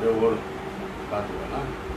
就我单独了。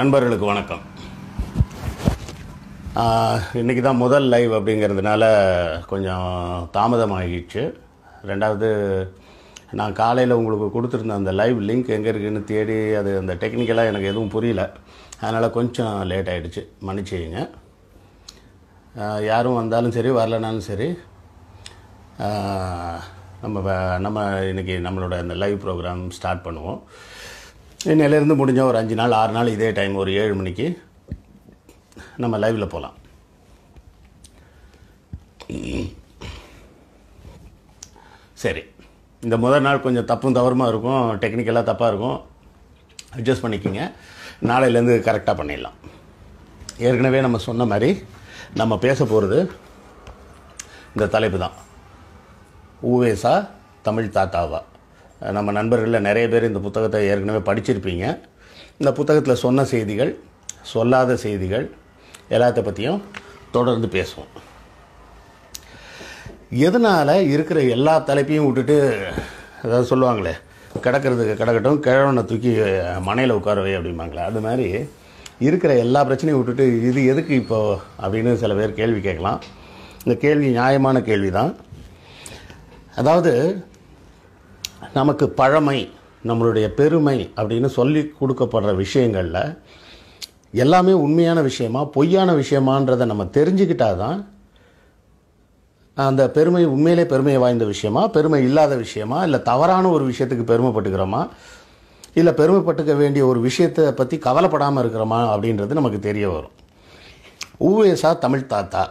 நண்பர்களுக்கு வணக்கம் இன்றைக்கி தான் முதல் லைவ் அப்படிங்கிறதுனால கொஞ்சம் தாமதமாகிடுச்சு ரெண்டாவது நான் காலையில் உங்களுக்கு கொடுத்துருந்த அந்த லைவ் லிங்க் எங்கே இருக்குதுன்னு தேடி அது அந்த டெக்னிக்கலாக எனக்கு எதுவும் புரியல அதனால் கொஞ்சம் லேட் ஆகிடுச்சு மன்னிச்சுங்க யாரும் வந்தாலும் சரி வரலனாலும் சரி நம்ம நம்ம இன்றைக்கி நம்மளோட அந்த லைவ் ப்ரோக்ராம் ஸ்டார்ட் பண்ணுவோம் இன்னையிலேருந்து முடிஞ்ச ஒரு அஞ்சு நாள் ஆறு நாள் இதே டைம் ஒரு ஏழு மணிக்கு நம்ம லைவில் போகலாம் சரி இந்த முதல் நாள் கொஞ்சம் தப்பும் தவறுமாக இருக்கும் டெக்னிக்கலாக தப்பாக இருக்கும் அட்ஜஸ்ட் பண்ணிக்கோங்க நாளையிலேருந்து கரெக்டாக பண்ணிடலாம் ஏற்கனவே நம்ம சொன்ன மாதிரி நம்ம பேச போகிறது இந்த தலைப்பு தான் ஊவேசா தமிழ் தாத்தாவா நம்ம நண்பர்களில் நிறைய பேர் இந்த புத்தகத்தை ஏற்கனவே படிச்சிருப்பீங்க இந்த புத்தகத்தில் சொன்ன செய்திகள் சொல்லாத செய்திகள் எல்லாத்த பற்றியும் தொடர்ந்து பேசுவோம் எதனால் இருக்கிற எல்லா தலைப்பையும் விட்டுட்டு அதாவது சொல்லுவாங்களே கிடக்கிறதுக்கு கிடக்கட்டும் கிழவனை தூக்கி மனையில் உட்காரவே அப்படிம்பாங்களே அது மாதிரி இருக்கிற எல்லா பிரச்சனையும் விட்டுட்டு இது எதுக்கு இப்போ அப்படின்னு சில பேர் கேள்வி கேட்கலாம் இந்த கேள்வி நியாயமான கேள்வி தான் அதாவது நமக்கு பழமை நம்மளுடைய பெருமை அப்படின்னு சொல்லி கொடுக்கப்படுற விஷயங்களில் எல்லாமே உண்மையான விஷயமா பொய்யான விஷயமான்றதை நம்ம தெரிஞ்சுக்கிட்டால் தான் அந்த பெருமை உண்மையிலே பெருமையை வாய்ந்த விஷயமா பெருமை இல்லாத விஷயமா இல்லை தவறான ஒரு விஷயத்துக்கு பெருமைப்பட்டுக்கிறோமா இல்லை பெருமைப்பட்டுக்க வேண்டிய ஒரு விஷயத்தை பற்றி கவலைப்படாமல் இருக்கிறோமா அப்படின்றது நமக்கு தெரிய வரும் ஊவேசா தமிழ் தாத்தா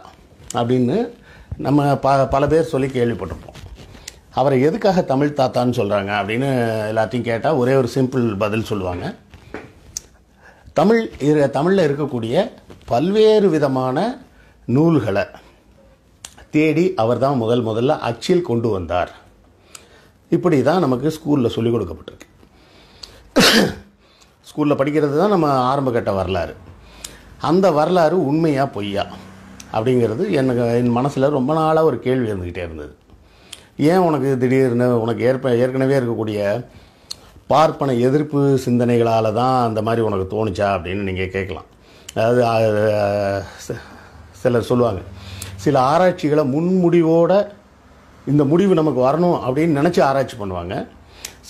அப்படின்னு நம்ம ப பல பேர் சொல்லி கேள்விப்பட்டிருப்போம் அவரை எதுக்காக தமிழ் தாத்தான்னு சொல்கிறாங்க அப்படின்னு எல்லாத்தையும் கேட்டால் ஒரே ஒரு சிம்பிள் பதில் சொல்லுவாங்க தமிழ் தமிழில் இருக்கக்கூடிய பல்வேறு விதமான நூல்களை தேடி அவர் தான் முதல் முதல்ல அச்சில் கொண்டு வந்தார் இப்படி தான் நமக்கு ஸ்கூலில் சொல்லிக் கொடுக்கப்பட்டிருக்கு ஸ்கூலில் படிக்கிறது தான் நம்ம ஆரம்ப வரலாறு அந்த வரலாறு உண்மையாக பொய்யா அப்படிங்கிறது எனக்கு என் மனசில் ரொம்ப நாளாக ஒரு கேள்வி இருந்துக்கிட்டே இருந்தது ஏன் உனக்கு திடீர்னு உனக்கு ஏற்ப ஏற்கனவே இருக்கக்கூடிய பார்ப்பன எதிர்ப்பு சிந்தனைகளால் தான் அந்த மாதிரி உனக்கு தோணுச்சா அப்படின்னு நீங்கள் கேட்கலாம் அதாவது சிலர் சொல்லுவாங்க சில ஆராய்ச்சிகளை முன்முடிவோடு இந்த முடிவு நமக்கு வரணும் அப்படின்னு நினச்சி ஆராய்ச்சி பண்ணுவாங்க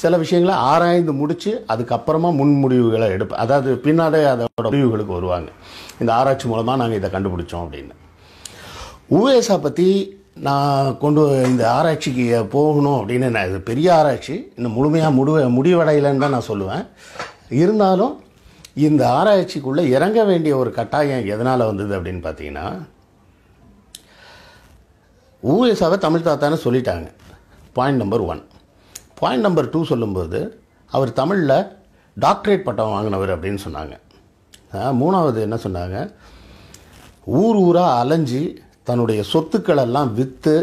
சில விஷயங்களை ஆராய்ந்து முடித்து அதுக்கப்புறமா முன்முடிவுகளை எடுப்ப அதாவது பின்னாடி அதோட முடிவுகளுக்கு வருவாங்க இந்த ஆராய்ச்சி மூலமாக நாங்கள் இதை கண்டுபிடிச்சோம் அப்படின்னு உவேசா பற்றி நான் கொண்டு இந்த ஆராய்ச்சிக்கு போகணும் அப்படின்னு நான் இது பெரிய ஆராய்ச்சி இன்னும் முழுமையாக முடிவ முடிவடையலைன்னு தான் நான் சொல்லுவேன் இருந்தாலும் இந்த ஆராய்ச்சிக்குள்ளே இறங்க வேண்டிய ஒரு கட்டாயம் எதனால் வந்தது அப்படின்னு பார்த்தீங்கன்னா ஊஎஸாவை தமிழ் தாத்தான்னு சொல்லிட்டாங்க point number one point number two சொல்லும்போது அவர் தமிழில் டாக்டரேட் பட்டம் வாங்கினவர் அப்படின்னு சொன்னாங்க மூணாவது என்ன சொன்னாங்க ஊர் ஊராக அலைஞ்சி தன்னுடைய சொத்துக்களெல்லாம் விற்று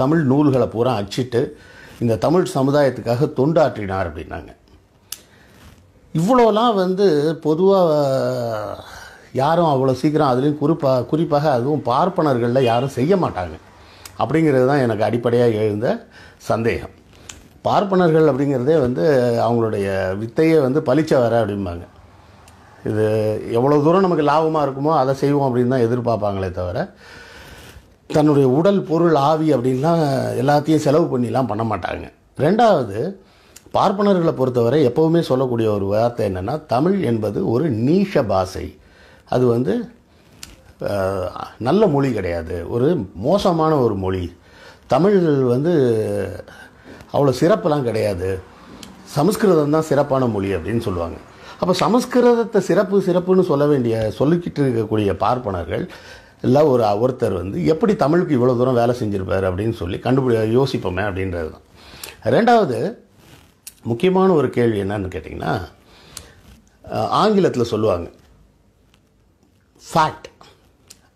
தமிழ் நூல்களை பூரா அச்சிட்டு இந்த தமிழ் சமுதாயத்துக்காக தொண்டாற்றினார் அப்படின்னாங்க இவ்வளோலாம் வந்து பொதுவாக யாரும் அவ்வளோ சீக்கிரம் அதுலேயும் குறிப்பாக குறிப்பாக அதுவும் பார்ப்பனர்களில் யாரும் செய்ய மாட்டாங்க அப்படிங்கிறது தான் எனக்கு அடிப்படையாக எழுந்த சந்தேகம் பார்ப்பனர்கள் அப்படிங்கிறதே வந்து அவங்களுடைய வித்தையே வந்து பழிச்ச வர அப்படிம்பாங்க இது எவ்வளோ தூரம் நமக்கு லாபமாக இருக்குமோ அதை செய்வோம் அப்படின்னு தான் எதிர்பார்ப்பாங்களே தவிர தன்னுடைய உடல் பொருள் ஆவி அப்படின்லாம் எல்லாத்தையும் செலவு பண்ணிலாம் பண்ண மாட்டாங்க ரெண்டாவது பார்ப்பனர்களை பொறுத்தவரை எப்போவுமே சொல்லக்கூடிய ஒரு வார்த்தை என்னென்னா தமிழ் என்பது ஒரு நீஷ பாஷை அது வந்து நல்ல மொழி கிடையாது ஒரு மோசமான ஒரு மொழி தமிழ் வந்து அவ்வளோ சிறப்பெல்லாம் கிடையாது சமஸ்கிருதம் தான் சிறப்பான மொழி அப்படின்னு சொல்லுவாங்க அப்போ சமஸ்கிருதத்தை சிறப்பு சிறப்புன்னு சொல்ல வேண்டிய சொல்லிக்கிட்டு இருக்கக்கூடிய பார்ப்பனர்கள் இல்லை ஒரு ஒருத்தர் வந்து எப்படி தமிழுக்கு இவ்வளோ தூரம் வேலை செஞ்சுருப்பார் அப்படின்னு சொல்லி கண்டுபிடி யோசிப்போமே அப்படின்றது தான் ரெண்டாவது முக்கியமான ஒரு கேள்வி என்னன்னு கேட்டிங்கன்னா ஆங்கிலத்தில் சொல்லுவாங்க ஃபேக்ட்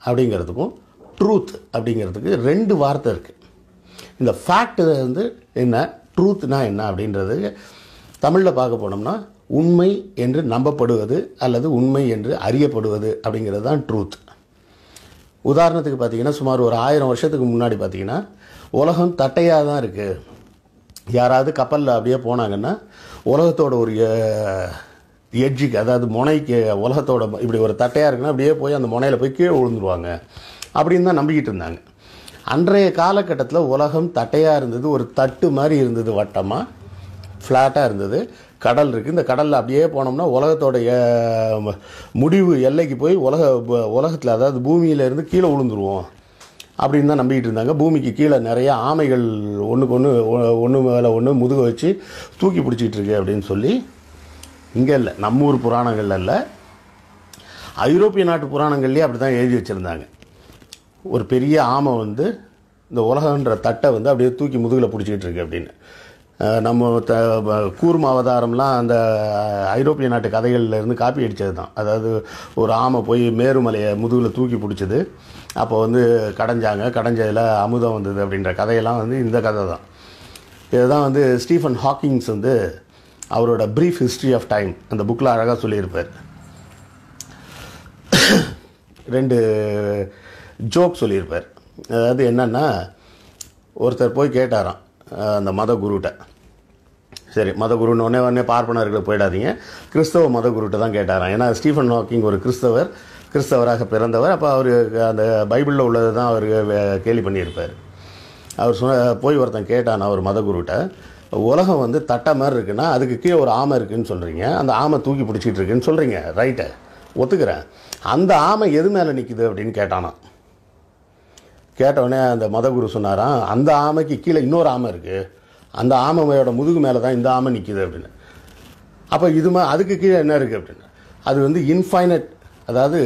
அப்படிங்கிறதுக்கும் ட்ரூத் அப்படிங்கிறதுக்கு ரெண்டு வார்த்தை இருக்குது இந்த ஃபேக்ட் வந்து என்ன ட்ரூத்னா என்ன அப்படின்றது தமிழில் பார்க்க போனோம்னா உண்மை என்று நம்பப்படுவது அல்லது உண்மை என்று அறியப்படுவது அப்படிங்கிறது தான் ட்ரூத் உதாரணத்துக்கு பார்த்திங்கன்னா சுமார் ஒரு ஆயிரம் வருஷத்துக்கு முன்னாடி பார்த்திங்கன்னா உலகம் தட்டையாக தான் இருக்குது யாராவது கப்பலில் அப்படியே போனாங்கன்னா உலகத்தோட ஒரு எட்ஜுக்கு அதாவது முனைக்கு உலகத்தோட இப்படி ஒரு தட்டையாக இருக்குன்னா அப்படியே போய் அந்த முனையில் போய் கீழே விழுந்துருவாங்க அப்படின்னு தான் நம்பிக்கிட்டு இருந்தாங்க அன்றைய காலகட்டத்தில் உலகம் தட்டையாக இருந்தது ஒரு தட்டு மாதிரி இருந்தது வட்டமாக ஃப்ளாட்டாக இருந்தது கடல் இருக்குது இந்த கடலில் அப்படியே போனோம்னா உலகத்தோடைய முடிவு எல்லைக்கு போய் உலக உலகத்தில் அதாவது பூமியிலேருந்து கீழே விழுந்துருவோம் அப்படின்னு தான் நம்பிக்கிட்டு இருந்தாங்க பூமிக்கு கீழே நிறைய ஆமைகள் ஒன்றுக்கு ஒன்று ஒன்று மேலே ஒன்று முதுக வச்சு தூக்கி பிடிச்சிக்கிட்டு இருக்கு அப்படின்னு சொல்லி இங்கே இல்லை நம்ம ஊர் புராணங்களில் இல்லை ஐரோப்பிய நாட்டு புராணங்கள்லேயே அப்படி தான் எழுதி வச்சுருந்தாங்க ஒரு பெரிய ஆமை வந்து இந்த உலகன்ற தட்டை வந்து அப்படியே தூக்கி முதுகில் பிடிச்சிக்கிட்டு இருக்கு அப்படின்னு நம்ம த கூர்ம அவதாரம்லாம் அந்த ஐரோப்பிய நாட்டு இருந்து காப்பி அடித்தது தான் அதாவது ஒரு ஆமை போய் மேருமலையை முதுகில் தூக்கி பிடிச்சது அப்போ வந்து கடைஞ்சாங்க கடைஞ்சதில் அமுதம் வந்தது அப்படின்ற கதையெல்லாம் வந்து இந்த கதை தான் இதுதான் வந்து ஸ்டீஃபன் ஹாக்கிங்ஸ் வந்து அவரோட ப்ரீஃப் ஹிஸ்ட்ரி ஆஃப் டைம் அந்த புக்கில் அழகாக சொல்லியிருப்பார் ரெண்டு ஜோக் சொல்லியிருப்பார் அதாவது என்னென்னா ஒருத்தர் போய் கேட்டாராம் அந்த மத குருட்ட சரி மத குருன்னொடனே உடனே பார்ப்பனர்களுக்கு போயிடாதீங்க கிறிஸ்தவ மத குருட்ட தான் கேட்டாராம் ஏன்னா ஸ்டீஃபன் ஹாக்கிங் ஒரு கிறிஸ்தவர் கிறிஸ்தவராக பிறந்தவர் அப்போ அவர் அந்த பைபிளில் உள்ளது தான் அவர் கேள்வி பண்ணியிருப்பார் அவர் சொன்ன போய் ஒருத்தன் கேட்டான் அவர் மதகுருட்ட உலகம் வந்து தட்டை மாதிரி இருக்குன்னா அதுக்கு கீழே ஒரு ஆமை இருக்குதுன்னு சொல்கிறீங்க அந்த ஆமை தூக்கி பிடிச்சிட்டு இருக்குன்னு சொல்கிறீங்க ரைட்டை ஒத்துக்கிறேன் அந்த ஆமை எது மேலே நிற்குது அப்படின்னு கேட்டானான் கேட்டவுடனே அந்த மதகுரு சொன்னாராம் அந்த ஆமைக்கு கீழே இன்னொரு ஆமை இருக்குது அந்த ஆமையோட முதுகு மேலே தான் இந்த ஆமை நிற்கிது அப்படின்னு அப்போ இது மா அதுக்கு கீழே என்ன இருக்குது அப்படின்னு அது வந்து இன்ஃபைனட் அதாவது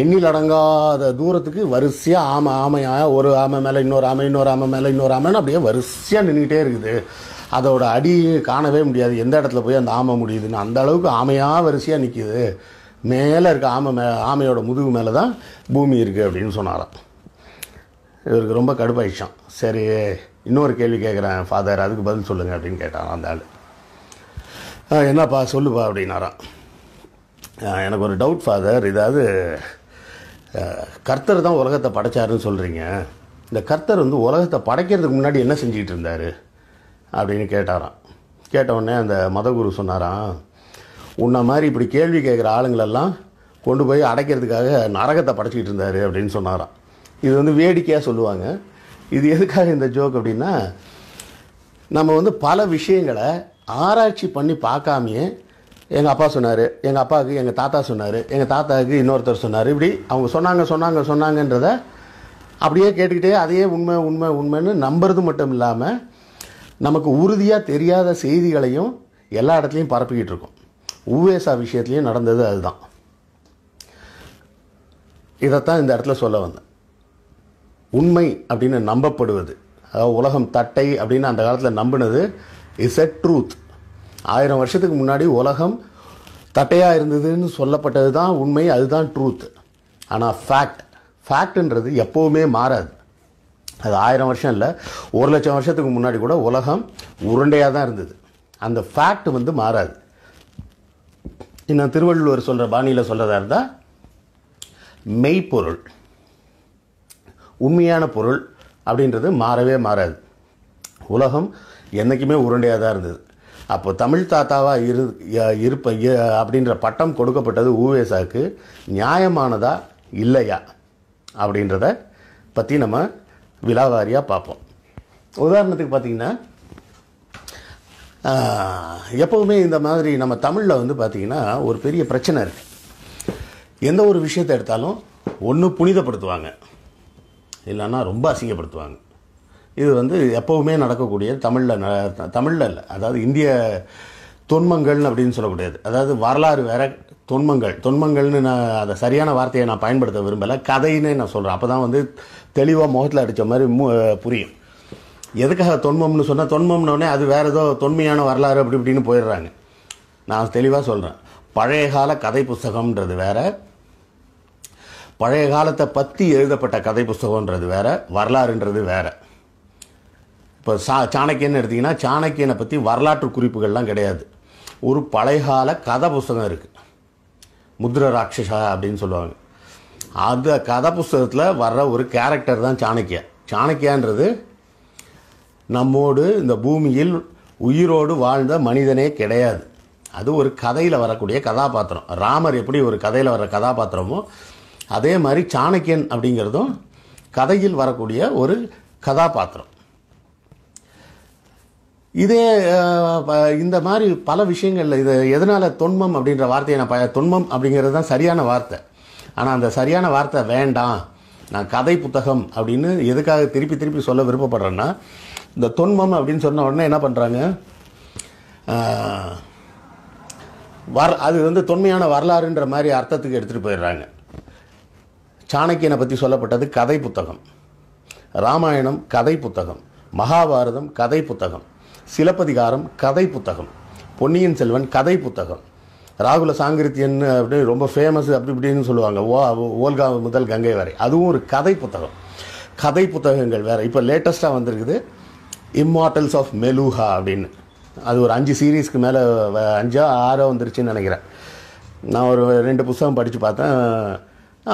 எண்ணில் அடங்காத தூரத்துக்கு வரிசையாக ஆமை ஆமையாக ஒரு ஆமை மேலே இன்னொரு ஆமை இன்னொரு ஆமை மேலே இன்னொரு ஆமைன்னு அப்படியே வரிசையாக நின்றுக்கிட்டே இருக்குது அதோட அடி காணவே முடியாது எந்த இடத்துல போய் அந்த ஆமை முடியுதுன்னு அந்த அளவுக்கு ஆமையாக வரிசையாக நிற்கிது மேலே இருக்க ஆமை மே ஆமையோட முதுகு மேலே தான் பூமி இருக்குது அப்படின்னு சொன்னாராம் இவருக்கு ரொம்ப கடுப்பாயிடுச்சான் சரி இன்னொரு கேள்வி கேட்குறேன் ஃபாதர் அதுக்கு பதில் சொல்லுங்கள் அப்படின்னு கேட்டான் அந்த ஆள் என்னப்பா சொல்லுப்பா அப்படின்னாரான் எனக்கு ஒரு டவுட் ஃபாதர் இதாவது கர்த்தர் தான் உலகத்தை படைச்சாருன்னு சொல்கிறீங்க இந்த கர்த்தர் வந்து உலகத்தை படைக்கிறதுக்கு முன்னாடி என்ன செஞ்சுக்கிட்டு இருந்தார் அப்படின்னு கேட்டாராம் கேட்டவுடனே அந்த மதகுரு சொன்னாராம் உன்னை மாதிரி இப்படி கேள்வி கேட்குற ஆளுங்களெல்லாம் கொண்டு போய் அடைக்கிறதுக்காக நரகத்தை படைச்சிக்கிட்டு இருந்தார் அப்படின்னு சொன்னாராம் இது வந்து வேடிக்கையாக சொல்லுவாங்க இது எதுக்காக இந்த ஜோக் அப்படின்னா நம்ம வந்து பல விஷயங்களை ஆராய்ச்சி பண்ணி பார்க்காமையே எங்கள் அப்பா சொன்னார் எங்கள் அப்பாவுக்கு எங்கள் தாத்தா சொன்னார் எங்கள் தாத்தாவுக்கு இன்னொருத்தர் சொன்னார் இப்படி அவங்க சொன்னாங்க சொன்னாங்க சொன்னாங்கன்றத அப்படியே கேட்டுக்கிட்டே அதையே உண்மை உண்மை உண்மைன்னு நம்புறது மட்டும் இல்லாமல் நமக்கு உறுதியாக தெரியாத செய்திகளையும் எல்லா இடத்துலையும் பரப்பிக்கிட்டு இருக்கோம் உவேசா விஷயத்துலையும் நடந்தது அதுதான் இதைத்தான் இந்த இடத்துல சொல்ல வந்தேன் உண்மை அப்படின்னு நம்பப்படுவது அதாவது உலகம் தட்டை அப்படின்னு அந்த காலத்தில் நம்பினது இஸ் எ ட்ரூத் ஆயிரம் வருஷத்துக்கு முன்னாடி உலகம் தட்டையாக இருந்ததுன்னு சொல்லப்பட்டது தான் உண்மை அதுதான் ட்ரூத் ஆனால் ஃபேக்ட் ஃபேக்ட்ன்றது எப்போவுமே மாறாது அது ஆயிரம் வருஷம் இல்லை ஒரு லட்சம் வருஷத்துக்கு முன்னாடி கூட உலகம் உருண்டையாக தான் இருந்தது அந்த ஃபேக்ட் வந்து மாறாது இன்னும் திருவள்ளுவர் சொல்கிற பாணியில் சொல்கிறதா இருந்தால் மெய்ப்பொருள் உண்மையான பொருள் அப்படின்றது மாறவே மாறாது உலகம் என்றைக்குமே உருண்டையாக தான் இருந்தது அப்போ தமிழ் தாத்தாவாக இரு இருப்ப அப்படின்ற பட்டம் கொடுக்கப்பட்டது ஊவேசாவுக்கு நியாயமானதா இல்லையா அப்படின்றத பற்றி நம்ம விலாவாரியாக பார்ப்போம் உதாரணத்துக்கு பார்த்திங்கன்னா எப்போவுமே இந்த மாதிரி நம்ம தமிழில் வந்து பார்த்திங்கன்னா ஒரு பெரிய பிரச்சனை இருக்குது எந்த ஒரு விஷயத்தை எடுத்தாலும் ஒன்று புனிதப்படுத்துவாங்க இல்லைன்னா ரொம்ப அசிங்கப்படுத்துவாங்க இது வந்து எப்போவுமே நடக்கக்கூடிய தமிழில் தமிழில் இல்லை அதாவது இந்திய தொன்மங்கள்னு அப்படின்னு சொல்லக்கூடியது அதாவது வரலாறு வேற தொன்மங்கள் தொன்மங்கள்னு நான் அதை சரியான வார்த்தையை நான் பயன்படுத்த விரும்பலை கதைன்னு நான் சொல்கிறேன் அப்போ தான் வந்து தெளிவாக முகத்தில் அடித்த மாதிரி மு புரியும் எதுக்காக தொன்மம்னு சொன்னால் தொன்மம்னோடனே அது வேறு ஏதோ தொன்மையான வரலாறு அப்படி இப்படின்னு போயிடுறாங்க நான் தெளிவாக சொல்கிறேன் பழைய கால கதை புஸ்தகம்ன்றது வேறு பழைய காலத்தை பற்றி எழுதப்பட்ட கதை புஸ்தகன்றது வேறு வரலாறுன்றது வேறு இப்போ சா சாணக்கியன்னு எடுத்திங்கன்னா சாணக்கியனை பற்றி வரலாற்று குறிப்புகள்லாம் கிடையாது ஒரு பழையகால கதை புஸ்தகம் இருக்குது முத்ர ராட்சசா அப்படின்னு சொல்லுவாங்க அந்த கதை புஸ்தகத்தில் வர்ற ஒரு கேரக்டர் தான் சாணக்கியா சாணக்கியான்றது நம்மோடு இந்த பூமியில் உயிரோடு வாழ்ந்த மனிதனே கிடையாது அது ஒரு கதையில் வரக்கூடிய கதாபாத்திரம் ராமர் எப்படி ஒரு கதையில் வர்ற கதாபாத்திரமோ அதே மாதிரி சாணக்கியன் அப்படிங்கிறதும் கதையில் வரக்கூடிய ஒரு கதாபாத்திரம் இதே இந்த மாதிரி பல விஷயங்களில் இது எதனால் தொன்மம் அப்படின்ற வார்த்தையை நான் ப தொன்மம் அப்படிங்கிறது தான் சரியான வார்த்தை ஆனால் அந்த சரியான வார்த்தை வேண்டாம் நான் கதை புத்தகம் அப்படின்னு எதுக்காக திருப்பி திருப்பி சொல்ல விருப்பப்படுறேன்னா இந்த தொன்மம் அப்படின்னு சொன்ன உடனே என்ன பண்ணுறாங்க வர் அது வந்து தொன்மையான வரலாறுன்ற மாதிரி அர்த்தத்துக்கு எடுத்துகிட்டு போயிடுறாங்க சாணக்கியனை பற்றி சொல்லப்பட்டது கதை புத்தகம் ராமாயணம் கதை புத்தகம் மகாபாரதம் கதை புத்தகம் சிலப்பதிகாரம் கதை புத்தகம் பொன்னியின் செல்வன் கதை புத்தகம் ராகுல சாங்கிருத்தியன் அப்படின்னு ரொம்ப ஃபேமஸ் அப்படி இப்படின்னு சொல்லுவாங்க ஓ ஓல்கா முதல் கங்கை வரை அதுவும் ஒரு கதை புத்தகம் கதை புத்தகங்கள் வேறு இப்போ லேட்டஸ்ட்டாக வந்திருக்குது இம்மார்டல்ஸ் ஆஃப் மெலூஹா அப்படின்னு அது ஒரு அஞ்சு சீரீஸ்க்கு மேலே அஞ்சோ ஆறோ வந்துருச்சுன்னு நினைக்கிறேன் நான் ஒரு ரெண்டு புஸ்தகம் படித்து பார்த்தேன்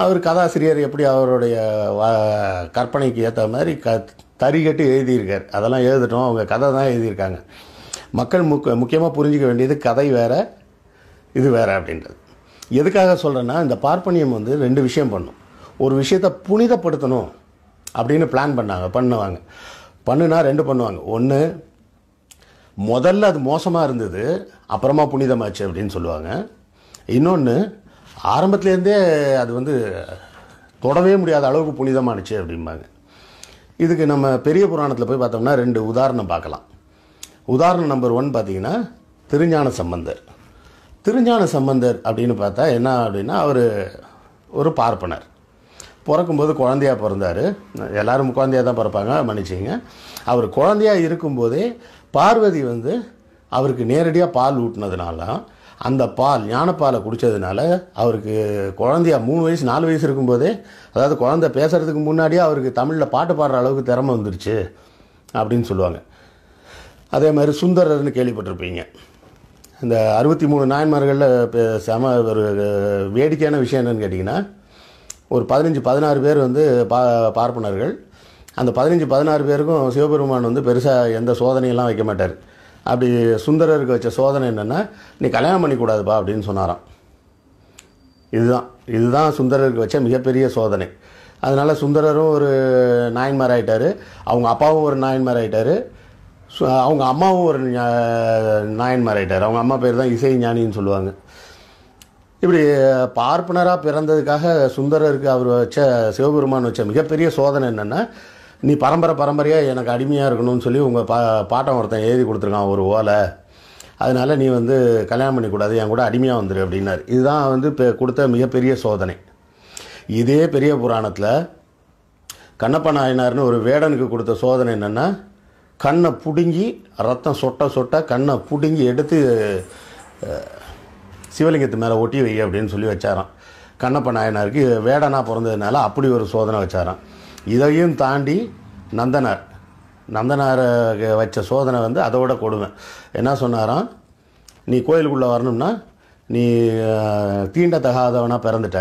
அவர் கதாசிரியர் எப்படி அவருடைய கற்பனைக்கு ஏற்ற மாதிரி க தறிகட்டு எழுதியிருக்கார் அதெல்லாம் எழுதிட்டோம் அவங்க கதை தான் எழுதியிருக்காங்க மக்கள் முக்க முக்கியமாக புரிஞ்சிக்க வேண்டியது கதை வேறு இது வேறு அப்படின்றது எதுக்காக சொல்கிறேன்னா இந்த பார்ப்பனியம் வந்து ரெண்டு விஷயம் பண்ணும் ஒரு விஷயத்தை புனிதப்படுத்தணும் அப்படின்னு பிளான் பண்ணாங்க பண்ணுவாங்க பண்ணுனா ரெண்டு பண்ணுவாங்க ஒன்று முதல்ல அது மோசமாக இருந்தது அப்புறமா புனிதமாச்சு அப்படின்னு சொல்லுவாங்க இன்னொன்று ஆரம்பத்துலேருந்தே அது வந்து தொடவே முடியாத அளவுக்கு புனிதமானுச்சு அப்படிம்பாங்க இதுக்கு நம்ம பெரிய புராணத்தில் போய் பார்த்தோம்னா ரெண்டு உதாரணம் பார்க்கலாம் உதாரணம் நம்பர் ஒன் பார்த்தீங்கன்னா திருஞான சம்பந்தர் திருஞான சம்பந்தர் அப்படின்னு பார்த்தா என்ன அப்படின்னா அவர் ஒரு பார்ப்பனர் பிறக்கும்போது குழந்தையாக பிறந்தார் எல்லோரும் குழந்தையாக தான் பிறப்பாங்க மன்னிச்சிங்க அவர் குழந்தையாக இருக்கும்போதே பார்வதி வந்து அவருக்கு நேரடியாக பால் ஊட்டினதுனால அந்த பால் ஞானப்பாலை குடித்ததுனால அவருக்கு குழந்தையா மூணு வயசு நாலு வயசு இருக்கும்போதே அதாவது குழந்தை பேசுகிறதுக்கு முன்னாடியே அவருக்கு தமிழில் பாட்டு பாடுற அளவுக்கு திறமை வந்துருச்சு அப்படின்னு சொல்லுவாங்க அதே மாதிரி சுந்தரர்னு கேள்விப்பட்டிருப்பீங்க இந்த அறுபத்தி மூணு நாயன்மார்களில் செம ஒரு வேடிக்கையான விஷயம் என்னென்னு கேட்டிங்கன்னா ஒரு பதினஞ்சு பதினாறு பேர் வந்து பா பார்ப்பனர்கள் அந்த பதினஞ்சு பதினாறு பேருக்கும் சிவபெருமான் வந்து பெருசாக எந்த சோதனையெல்லாம் வைக்க மாட்டார் அப்படி சுந்தரருக்கு வச்ச சோதனை என்னென்னா நீ கல்யாணம் பண்ணிக்கூடாதுப்பா அப்படின்னு சொன்னாராம் இதுதான் இதுதான் சுந்தரருக்கு வச்ச மிகப்பெரிய சோதனை அதனால் சுந்தரரும் ஒரு நாயன்மார் ஆகிட்டார் அவங்க அப்பாவும் ஒரு நாயன்மார் ஆகிட்டார் அவங்க அம்மாவும் ஒரு நாயன்மார் ஆகிட்டார் அவங்க அம்மா பேர் தான் இசை ஞானின்னு சொல்லுவாங்க இப்படி பார்ப்பனராக பிறந்ததுக்காக சுந்தரருக்கு அவர் வச்ச சிவபெருமான் வச்ச மிகப்பெரிய சோதனை என்னென்னா நீ பரம்பரை பரம்பரையாக எனக்கு அடிமையாக இருக்கணும்னு சொல்லி உங்கள் பா பாட்டம் ஒருத்தன் எழுதி கொடுத்துருக்கான் ஒரு ஓலை அதனால் நீ வந்து கல்யாணம் பண்ணிக்கூடாது என் கூட அடிமையாக வந்துடு அப்படின்னாரு இதுதான் வந்து இப்போ கொடுத்த மிகப்பெரிய சோதனை இதே பெரிய புராணத்தில் கண்ணப்ப நாயனார்னு ஒரு வேடனுக்கு கொடுத்த சோதனை என்னென்னா கண்ணை பிடுங்கி ரத்தம் சொட்ட சொட்ட கண்ணை பிடுங்கி எடுத்து சிவலிங்கத்து மேலே ஒட்டி வை அப்படின்னு சொல்லி வச்சாரான் கண்ணப்ப நாயனாருக்கு வேடனாக பிறந்ததுனால அப்படி ஒரு சோதனை வச்சாரான் இதையும் தாண்டி நந்தனார் நந்தனாரை வச்ச சோதனை வந்து அதோட கொடுமை என்ன சொன்னாராம் நீ கோயிலுக்குள்ளே வரணும்னா நீ தீண்ட தகாதவனாக பிறந்துட்ட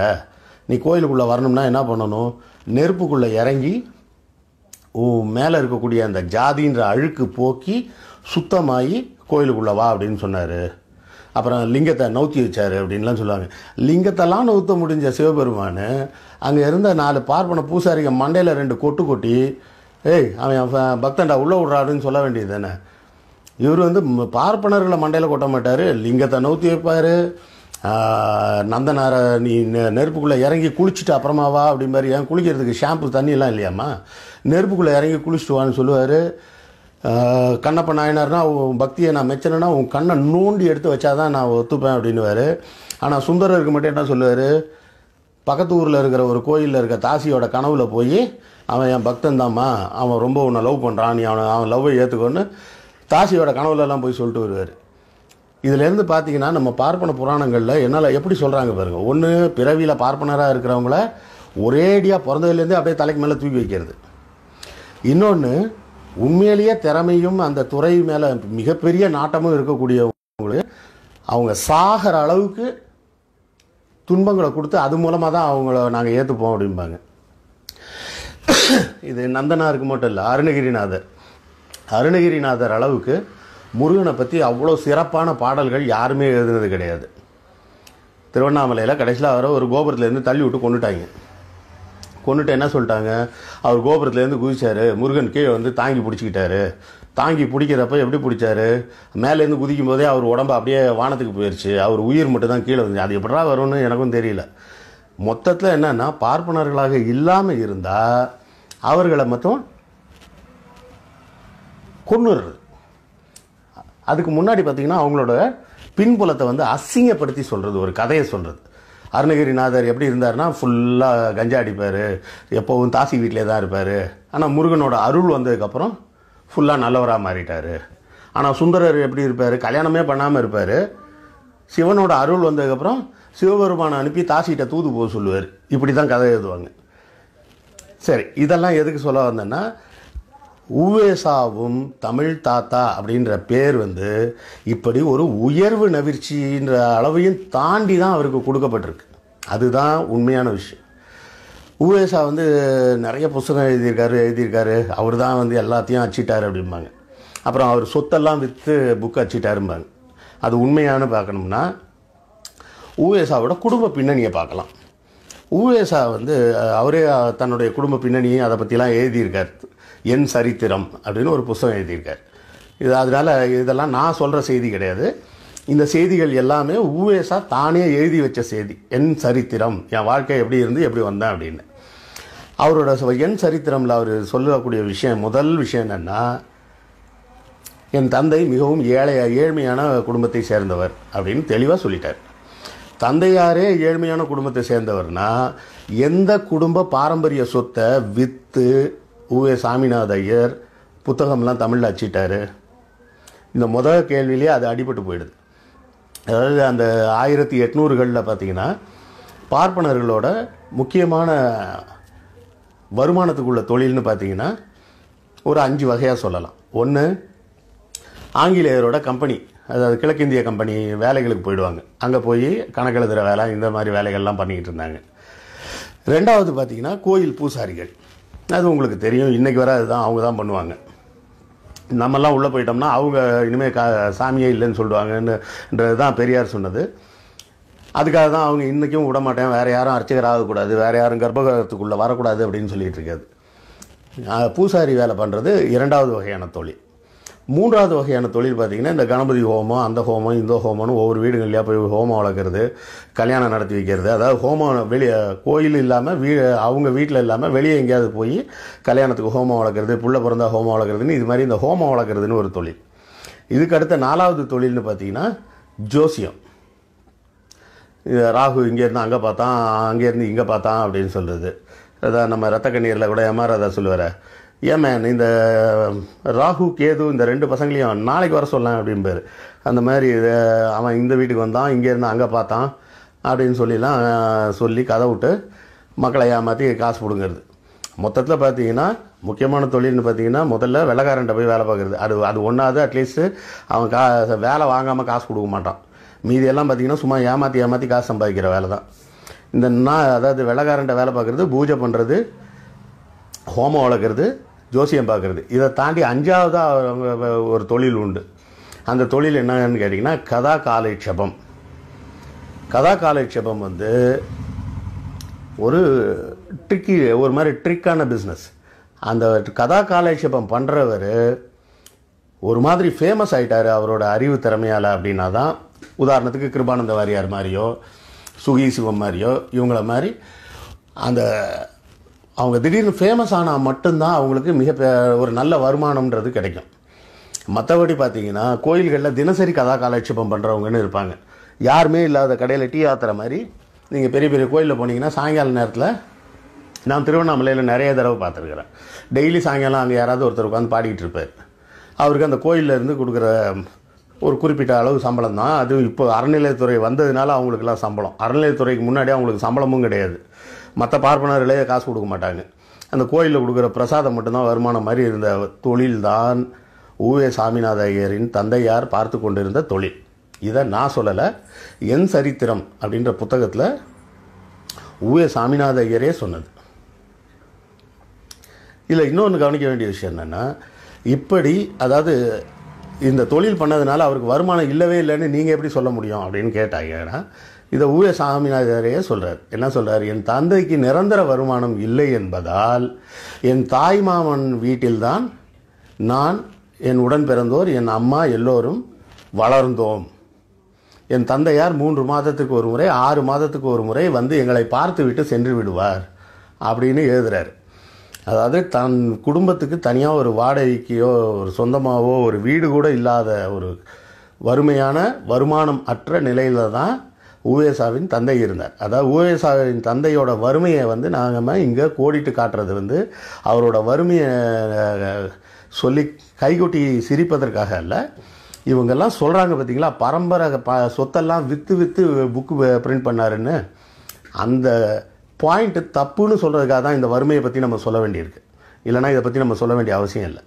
நீ கோயிலுக்குள்ளே வரணும்னா என்ன பண்ணணும் நெருப்புக்குள்ளே இறங்கி உன் மேலே இருக்கக்கூடிய அந்த ஜாதின்ற அழுக்கு போக்கி சுத்தமாகி கோயிலுக்குள்ளே வா அப்படின்னு சொன்னார் அப்புறம் லிங்கத்தை நவுத்தி வச்சார் அப்படின்லாம் சொல்லுவாங்க லிங்கத்தெல்லாம் நவுத்த முடிஞ்ச சிவபெருமான் அங்கே இருந்த நாலு பார்ப்பன பூசாரிங்க மண்டையில் ரெண்டு கொட்டு கொட்டி ஏய் அவன் பக்தண்டா உள்ளே விட்றாருன்னு சொல்ல வேண்டியது தானே இவர் வந்து பார்ப்பனர்களை மண்டையில் கொட்ட மாட்டார் லிங்கத்தை நவுத்தி வைப்பார் நந்தனார நீ நெருப்புக்குள்ளே இறங்கி குளிச்சுட்டு அப்புறமா வா அப்படி மாதிரி ஏன் குளிக்கிறதுக்கு ஷாம்பு தண்ணியெல்லாம் இல்லையாம்மா நெருப்புக்குள்ளே இறங்கி குளிச்சுட்டு வான்னு சொல்லுவார் கண்ணப்ப நாயனார்னா உன் பக்தியை நான் மெச்சனா உன் கண்ணை நோண்டி எடுத்து வச்சா தான் நான் ஒத்துப்பேன் அப்படின்னுவார் ஆனால் சுந்தரருக்கு மட்டும் என்ன சொல்லுவார் பக்கத்து ஊரில் இருக்கிற ஒரு கோயிலில் இருக்க தாசியோட கனவுல போய் அவன் என் பக்தன் தாம்மா அவன் ரொம்ப உன்னை லவ் பண்ணுறான் நீ அவனை அவன் லவ்வை ஏற்றுக்கொன்னு தாசியோட கனவுலலாம் போய் சொல்லிட்டு வருவார் இதுலேருந்து பார்த்தீங்கன்னா நம்ம பார்ப்பன புராணங்களில் என்னால் எப்படி சொல்கிறாங்க பாருங்கள் ஒன்று பிறவியில் பார்ப்பனராக இருக்கிறவங்கள ஒரேடியாக பிறந்ததுலேருந்தே அப்படியே தலைக்கு மேலே தூக்கி வைக்கிறது இன்னொன்று உண்மையிலேயே திறமையும் அந்த துறை மேலே மிகப்பெரிய நாட்டமும் இருக்கக்கூடியவங்களுக்கு அவங்க சாகிற அளவுக்கு துன்பங்களை கொடுத்து அது மூலமாக தான் அவங்கள நாங்கள் ஏற்றுப்போம் அப்படிம்பாங்க இது நந்தனாருக்கு மட்டும் இல்லை அருணகிரிநாதர் அருணகிரிநாதர் அளவுக்கு முருகனை பற்றி அவ்வளோ சிறப்பான பாடல்கள் யாருமே எழுதுனது கிடையாது திருவண்ணாமலையில் கடைசியில் அவரை ஒரு கோபுரத்துலேருந்து தள்ளி விட்டு கொண்டுட்டாங்க கொண்டுட்டு என்ன சொல்லிட்டாங்க அவர் கோபுரத்துலேருந்து குதிச்சார் முருகன் கீழே வந்து தாங்கி பிடிச்சிக்கிட்டாரு தாங்கி பிடிக்கிறப்ப எப்படி பிடிச்சாரு மேலேருந்து குதிக்கும் போதே அவர் உடம்பு அப்படியே வானத்துக்கு போயிடுச்சு அவர் உயிர் மட்டும் தான் கீழே வந்து அது எப்படா வரும்னு எனக்கும் தெரியல மொத்தத்தில் என்னென்னா பார்ப்பனர்களாக இல்லாமல் இருந்தால் அவர்களை மட்டும் கொண்டுடுறது அதுக்கு முன்னாடி பார்த்திங்கன்னா அவங்களோட பின்புலத்தை வந்து அசிங்கப்படுத்தி சொல்கிறது ஒரு கதையை சொல்கிறது அருணகிரிநாதர் எப்படி இருந்தார்னா ஃபுல்லாக கஞ்சா அடிப்பார் எப்போவும் தாசி வீட்டிலே தான் இருப்பார் ஆனால் முருகனோட அருள் வந்ததுக்கப்புறம் ஃபுல்லாக நல்லவராக மாறிட்டார் ஆனால் சுந்தரர் எப்படி இருப்பார் கல்யாணமே பண்ணாமல் இருப்பார் சிவனோட அருள் வந்ததுக்கப்புறம் சிவபெருமானை அனுப்பி தாசிகிட்ட தூது போக சொல்லுவார் இப்படி தான் கதை எழுதுவாங்க சரி இதெல்லாம் எதுக்கு சொல்ல வந்தேன்னா உவேசாவும் தமிழ் தாத்தா அப்படின்ற பேர் வந்து இப்படி ஒரு உயர்வு நவிர்ச்சின்ற அளவையும் தாண்டி தான் அவருக்கு கொடுக்கப்பட்டிருக்கு அதுதான் உண்மையான விஷயம் உவேசா வந்து நிறைய புஸ்தகம் எழுதியிருக்காரு எழுதியிருக்காரு அவர் தான் வந்து எல்லாத்தையும் அச்சிட்டார் அப்படிம்பாங்க அப்புறம் அவர் சொத்தெல்லாம் விற்று புக் அச்சிட்டாரும்பாங்க அது உண்மையான பார்க்கணும்னா உவேசாவோட குடும்ப பின்னணியை பார்க்கலாம் உவேசா வந்து அவரே தன்னுடைய குடும்ப பின்னணியை அதை பற்றிலாம் எழுதியிருக்காரு என் சரித்திரம் அப்படின்னு ஒரு புஸ்தகம் எழுதியிருக்கார் இது அதனால் இதெல்லாம் நான் சொல்கிற செய்தி கிடையாது இந்த செய்திகள் எல்லாமே ஊவேசா தானே எழுதி வச்ச செய்தி என் சரித்திரம் என் வாழ்க்கை எப்படி இருந்து எப்படி வந்தேன் அப்படின்னு அவரோட என் சரித்திரமில் அவர் சொல்லக்கூடிய விஷயம் முதல் விஷயம் என்னென்னா என் தந்தை மிகவும் ஏழையாக ஏழ்மையான குடும்பத்தை சேர்ந்தவர் அப்படின்னு தெளிவாக சொல்லிட்டார் தந்தையாரே ஏழ்மையான குடும்பத்தை சேர்ந்தவர்னா எந்த குடும்ப பாரம்பரிய சொத்தை விற்று ஊவே சாமிநாத ஐயர் புத்தகம்லாம் தமிழில் அச்சிட்டார் இந்த முதல் கேள்வியிலே அது அடிபட்டு போயிடுது அதாவது அந்த ஆயிரத்தி எட்நூறுகளில் பார்த்தீங்கன்னா பார்ப்பனர்களோட முக்கியமான வருமானத்துக்குள்ள தொழில்னு பார்த்தீங்கன்னா ஒரு அஞ்சு வகையாக சொல்லலாம் ஒன்று ஆங்கிலேயரோட கம்பெனி அதாவது கிழக்கிந்திய கம்பெனி வேலைகளுக்கு போயிடுவாங்க அங்கே போய் கணக்கெழுதுகிற வேலை இந்த மாதிரி வேலைகள்லாம் பண்ணிக்கிட்டு இருந்தாங்க ரெண்டாவது பார்த்திங்கன்னா கோயில் பூசாரிகள் அது உங்களுக்கு தெரியும் இன்றைக்கி வர அதுதான் அவங்க தான் பண்ணுவாங்க நம்மெல்லாம் உள்ளே போயிட்டோம்னா அவங்க இனிமேல் கா சாமியே இல்லைன்னு சொல்லுவாங்கன்றது தான் பெரியார் சொன்னது அதுக்காக தான் அவங்க இன்றைக்கும் விட மாட்டேன் வேறு யாரும் அர்ச்சகர் ஆகக்கூடாது வேறு யாரும் கர்ப்பகிரகத்துக்குள்ளே வரக்கூடாது அப்படின்னு சொல்லிகிட்டு இருக்காது பூசாரி வேலை பண்ணுறது இரண்டாவது வகையான தொழில் மூன்றாவது வகையான தொழில் பார்த்திங்கன்னா இந்த கணபதி ஹோமம் அந்த ஹோமம் இந்த ஹோமம்னு ஒவ்வொரு வீடுகள்லையா போய் ஹோமம் வளர்க்குறது கல்யாணம் நடத்தி வைக்கிறது அதாவது ஹோமம் வெளியே கோயில் இல்லாமல் வீ அவங்க வீட்டில் இல்லாமல் வெளியே எங்கேயாவது போய் கல்யாணத்துக்கு ஹோமம் வளர்க்குறது புள்ள பிறந்தால் ஹோமம் வளர்க்குறதுன்னு இது மாதிரி இந்த ஹோமம் வளர்க்குறதுன்னு ஒரு தொழில் இதுக்கு அடுத்த நாலாவது தொழில்னு பார்த்திங்கன்னா ஜோசியம் ராகு இங்கேருந்து அங்கே பார்த்தான் அங்கேருந்து இங்கே பார்த்தான் அப்படின்னு சொல்கிறது அதான் நம்ம ரத்த கண்ணீரில் கூட ஏமாறாதா சொல்லுவார் ஏன் மேன் இந்த ராகு um, கேது இந்த ரெண்டு பசங்களையும் நாளைக்கு வர சொல்லலாம் அப்படின்பாரு அந்த மாதிரி அவன் இந்த வீட்டுக்கு வந்தான் இங்கேருந்து அங்கே பார்த்தான் அப்படின்னு சொல்லிலாம் சொல்லி கதை விட்டு மக்களை ஏமாற்றி காசு பிடுங்கிறது மொத்தத்தில் பார்த்தீங்கன்னா முக்கியமான தொழில்னு பார்த்தீங்கன்னா முதல்ல வெள்ளக்காரன்ட்ட போய் வேலை பார்க்குறது அது அது ஒன்றாவது அட்லீஸ்ட்டு அவன் கா வேலை வாங்காமல் காசு கொடுக்க மாட்டான் மீதியெல்லாம் பார்த்தீங்கன்னா சும்மா ஏமாற்றி ஏமாற்றி காசு சம்பாதிக்கிற வேலை தான் இந்த நான் அதாவது வெள்ளக்காரன்ட்ட வேலை பார்க்குறது பூஜை பண்ணுறது ஹோமம் வளர்க்குறது ஜோசியம் பார்க்குறது இதை தாண்டி அஞ்சாவதாக ஒரு தொழில் உண்டு அந்த தொழில் என்னன்னு கேட்டிங்கன்னா கதா காலட்சேபம் கதா காலட்சேபம் வந்து ஒரு ட்ரிக்கி ஒரு மாதிரி ட்ரிக்கான பிஸ்னஸ் அந்த கதா காலட்சேபம் பண்ணுறவர் ஒரு மாதிரி ஃபேமஸ் ஆகிட்டார் அவரோட அறிவு திறமையால் அப்படின்னா தான் உதாரணத்துக்கு கிருபானந்த வாரியார் மாதிரியோ சுகி சிவம் மாதிரியோ இவங்கள மாதிரி அந்த அவங்க திடீர்னு ஃபேமஸ் ஆனால் மட்டும்தான் அவங்களுக்கு மிக ஒரு நல்ல வருமானம்ன்றது கிடைக்கும் மற்றபடி பார்த்தீங்கன்னா கோயில்களில் தினசரி கதா காலட்சேபம் பண்ணுறவங்கன்னு இருப்பாங்க யாருமே இல்லாத கடையில் டீ ஆத்துற மாதிரி நீங்கள் பெரிய பெரிய கோயிலில் போனீங்கன்னா சாயங்கால நேரத்தில் நான் திருவண்ணாமலையில் நிறைய தடவை பார்த்துருக்குறேன் டெய்லி சாயங்காலம் அங்கே யாராவது ஒருத்தர் உட்காந்து பாடிக்கிட்டு இருப்பார் அவருக்கு அந்த கோயிலேருந்து கொடுக்குற ஒரு குறிப்பிட்ட அளவு சம்பளம் தான் அதுவும் இப்போ அறநிலையத்துறை வந்ததுனால அவங்களுக்குலாம் சம்பளம் அறநிலையத்துறைக்கு முன்னாடி அவங்களுக்கு சம்பளமும் கிடையாது மற்ற பார்ப்பனர்களே காசு கொடுக்க மாட்டாங்க அந்த கோயிலில் கொடுக்குற பிரசாதம் மட்டும்தான் வருமானம் மாதிரி இருந்த தொழில்தான் ஊவே சாமிநாத ஐயரின் தந்தையார் பார்த்து கொண்டிருந்த தொழில் இதை நான் சொல்லலை என் சரித்திரம் அப்படின்ற புத்தகத்தில் ஊவே சாமிநாத ஐயரே சொன்னது இதில் இன்னொன்று கவனிக்க வேண்டிய விஷயம் என்னென்னா இப்படி அதாவது இந்த தொழில் பண்ணதுனால அவருக்கு வருமானம் இல்லவே இல்லைன்னு நீங்கள் எப்படி சொல்ல முடியும் அப்படின்னு கேட்டாங்கன்னா இதை ஊழ சாமிநாதரையே சொல்கிறார் என்ன சொல்கிறார் என் தந்தைக்கு நிரந்தர வருமானம் இல்லை என்பதால் என் தாய் மாமன் வீட்டில்தான் நான் என் உடன் பிறந்தோர் என் அம்மா எல்லோரும் வளர்ந்தோம் என் தந்தையார் மூன்று மாதத்துக்கு ஒரு முறை ஆறு மாதத்துக்கு ஒரு முறை வந்து எங்களை பார்த்து விட்டு சென்று விடுவார் அப்படின்னு எழுதுகிறார் அதாவது தன் குடும்பத்துக்கு தனியாக ஒரு வாடகைக்கையோ ஒரு சொந்தமாகவோ ஒரு வீடு கூட இல்லாத ஒரு வறுமையான வருமானம் அற்ற நிலையில் தான் ஊவேசாவின் தந்தை இருந்தார் அதாவது ஊவேசாவின் தந்தையோட வறுமையை வந்து நாங்கள் இங்கே கோடிட்டு காட்டுறது வந்து அவரோட வறுமையை சொல்லி கைகொட்டி சிரிப்பதற்காக அல்ல இவங்கெல்லாம் சொல்கிறாங்க பார்த்தீங்களா பரம்பரை ப சொத்தெல்லாம் விற்று விற்று புக்கு பிரிண்ட் பண்ணாருன்னு அந்த பாயிண்ட்டு தப்புன்னு சொல்கிறதுக்காக தான் இந்த வறுமையை பற்றி நம்ம சொல்ல வேண்டியிருக்கு இல்லைனா இதை பற்றி நம்ம சொல்ல வேண்டிய அவசியம் இல்லை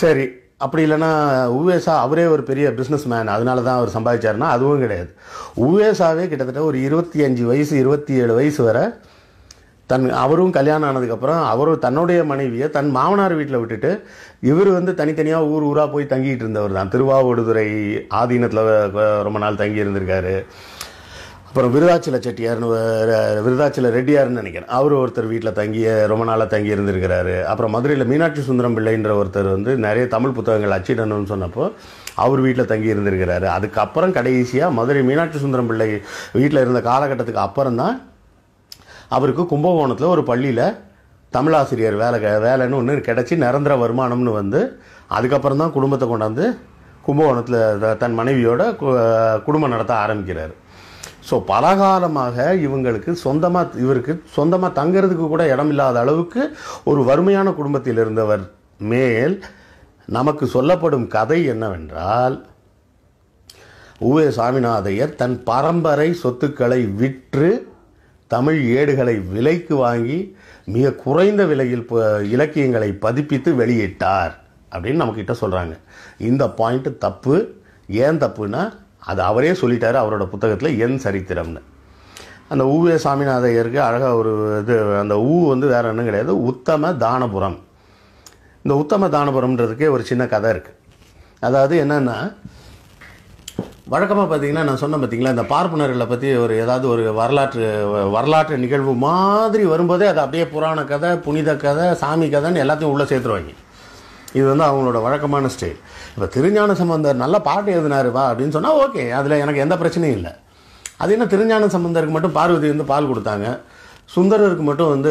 சரி அப்படி இல்லைன்னா உவேசா அவரே ஒரு பெரிய பிஸ்னஸ் மேன் அதனால தான் அவர் சம்பாதிச்சாருன்னா அதுவும் கிடையாது உவேசாவே கிட்டத்தட்ட ஒரு இருபத்தி அஞ்சு வயசு இருபத்தி ஏழு வயசு வரை தன் அவரும் கல்யாணம் ஆனதுக்கப்புறம் அவரும் தன்னுடைய மனைவியை தன் மாமனார் வீட்டில் விட்டுட்டு இவர் வந்து தனித்தனியாக ஊர் ஊராக போய் தங்கிட்டு இருந்தவர் தான் திருவாவடுதுறை ஆதீனத்தில் ரொம்ப நாள் தங்கி இருந்திருக்காரு அப்புறம் விருதாச்சல செட்டியார்னு விருதாச்சல ரெட்டியார்னு நினைக்கிறேன் அவர் ஒருத்தர் வீட்டில் தங்கிய ரொம்ப நாளாக தங்கி இருந்திருக்கிறாரு அப்புறம் மதுரையில் மீனாட்சி சுந்தரம் பிள்ளைன்ற ஒருத்தர் வந்து நிறைய தமிழ் புத்தகங்கள் அச்சிடணும்னு சொன்னப்போ அவர் வீட்டில் தங்கி இருந்திருக்கிறாரு அதுக்கப்புறம் கடைசியாக மதுரை மீனாட்சி சுந்தரம் பிள்ளை வீட்டில் இருந்த காலகட்டத்துக்கு அப்புறம் தான் அவருக்கு கும்பகோணத்தில் ஒரு பள்ளியில் தமிழாசிரியர் வேலை வேலைன்னு ஒன்று கிடச்சி நிரந்தர வருமானம்னு வந்து அதுக்கப்புறம் தான் குடும்பத்தை கொண்டாந்து கும்பகோணத்தில் தன் மனைவியோட குடும்பம் நடத்த ஆரம்பிக்கிறார் ஸோ பலகாலமாக இவங்களுக்கு சொந்தமாக இவருக்கு சொந்தமாக தங்கிறதுக்கு கூட இடம் இல்லாத அளவுக்கு ஒரு வறுமையான குடும்பத்தில் இருந்தவர் மேல் நமக்கு சொல்லப்படும் கதை என்னவென்றால் உவே சாமிநாதையர் தன் பரம்பரை சொத்துக்களை விற்று தமிழ் ஏடுகளை விலைக்கு வாங்கி மிக குறைந்த விலையில் இலக்கியங்களை பதிப்பித்து வெளியிட்டார் அப்படின்னு நம்மக்கிட்ட சொல்கிறாங்க இந்த பாயிண்ட்டு தப்பு ஏன் தப்புனா அது அவரே சொல்லிட்டார் அவரோட புத்தகத்தில் என் சரித்திரம்னு அந்த ஊவே சாமிநாதையருக்கு அழகாக ஒரு இது அந்த ஊ வந்து வேறு ஒன்றும் கிடையாது உத்தம தானபுரம் இந்த உத்தம தானபுரம்ன்றதுக்கே ஒரு சின்ன கதை இருக்குது அதாவது என்னென்னா வழக்கமாக பார்த்திங்கன்னா நான் சொன்னேன் பார்த்திங்களா இந்த பார்ப்பனர்களை பற்றி ஒரு ஏதாவது ஒரு வரலாற்று வரலாற்று நிகழ்வு மாதிரி வரும்போதே அது அப்படியே புராண கதை புனித கதை சாமி கதைன்னு எல்லாத்தையும் உள்ளே சேர்த்துருவாங்க இது வந்து அவங்களோட வழக்கமான ஸ்டைல் இப்போ திருஞான சம்பந்தர் நல்லா பாட்டு எழுதினாருவா அப்படின்னு சொன்னால் ஓகே அதில் எனக்கு எந்த பிரச்சனையும் இல்லை அது என்ன திருஞான சம்பந்தருக்கு மட்டும் பார்வதி வந்து பால் கொடுத்தாங்க சுந்தரருக்கு மட்டும் வந்து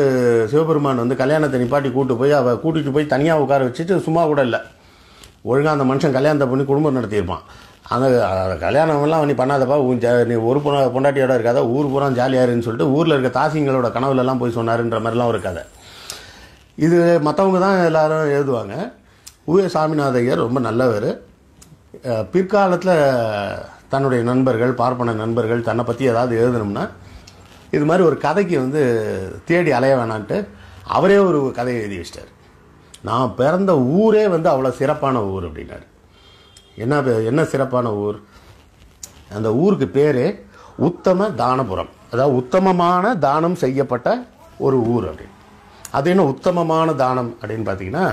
சிவபெருமான் வந்து கல்யாணத்தை நிப்பாட்டி கூட்டு போய் அவள் கூட்டிகிட்டு போய் தனியாக உட்கார வச்சுட்டு சும்மா கூட இல்லை ஒழுங்காக அந்த மனுஷன் கல்யாணத்தை பண்ணி குடும்பம் நடத்தியிருப்பான் அந்த கல்யாணம்லாம் நீ பண்ணாதப்பா உன் நீ ஒரு பொண்ணு பொண்டாட்டியோட இருக்காத ஊர் பூரா ஜாலியாருன்னு சொல்லிட்டு ஊரில் இருக்க தாசிங்களோட கனவுலலாம் போய் சொன்னாருன்ற மாதிரிலாம் ஒரு கதை இது மற்றவங்க தான் எல்லோரும் எழுதுவாங்க உய சாமிநாத ஐயர் ரொம்ப நல்லவர் பிற்காலத்தில் தன்னுடைய நண்பர்கள் பார்ப்பன நண்பர்கள் தன்னை பற்றி ஏதாவது எழுதணும்னா இது மாதிரி ஒரு கதைக்கு வந்து தேடி அலைய வேணான்ட்டு அவரே ஒரு கதையை எழுதி வச்சிட்டார் நான் பிறந்த ஊரே வந்து அவ்வளோ சிறப்பான ஊர் அப்படின்னாரு என்ன என்ன சிறப்பான ஊர் அந்த ஊருக்கு பேர் உத்தம தானபுரம் அதாவது உத்தமமான தானம் செய்யப்பட்ட ஒரு ஊர் அப்படின்னு அது என்ன உத்தமமான தானம் அப்படின்னு பார்த்தீங்கன்னா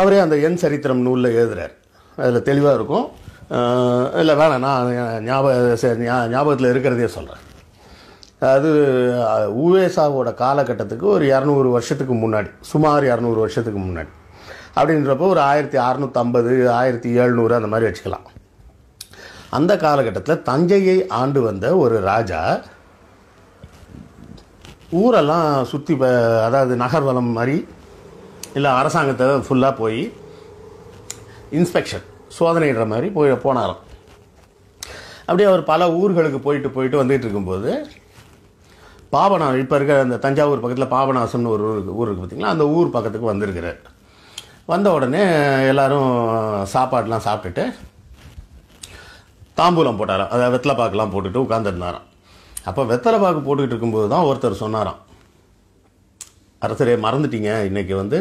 அவரே அந்த என் சரித்திரம் நூலில் எழுதுகிறார் அதில் தெளிவாக இருக்கும் இல்லை வேணாம் நான் ஞாபகம் சரி ஞாபகத்தில் இருக்கிறதே சொல்கிறேன் அது உவேசாவோட காலகட்டத்துக்கு ஒரு இரநூறு வருஷத்துக்கு முன்னாடி சுமார் இரநூறு வருஷத்துக்கு முன்னாடி அப்படின்றப்போ ஒரு ஆயிரத்தி அறநூற்றம்பது ஆயிரத்தி எழுநூறு அந்த மாதிரி வச்சுக்கலாம் அந்த காலகட்டத்தில் தஞ்சையை ஆண்டு வந்த ஒரு ராஜா ஊரெல்லாம் சுற்றி அதாவது நகர்வலம் மாதிரி இல்லை அரசாங்கத்தை ஃபுல்லாக போய் இன்ஸ்பெக்ஷன் சோதனைன்ற மாதிரி போய் போனாராம் அப்படியே அவர் பல ஊர்களுக்கு போயிட்டு போயிட்டு வந்துகிட்டு இருக்கும்போது பாபனா இப்போ இருக்கிற அந்த தஞ்சாவூர் பக்கத்தில் பாபநாசம்னு ஒரு ஊருக்கு ஊர் இருக்குது பார்த்திங்களா அந்த ஊர் பக்கத்துக்கு வந்திருக்கிறார் வந்த உடனே எல்லோரும் சாப்பாடெலாம் சாப்பிட்டுட்டு தாம்பூலம் போட்டாராம் அதை வெத்தலை பாக்கெலாம் போட்டுட்டு உட்காந்துருந்தாராம் அப்போ வெத்தலை பாக்கு போட்டுக்கிட்டு இருக்கும்போது தான் ஒருத்தர் சொன்னாராம் அரசரே மறந்துட்டீங்க இன்றைக்கி வந்து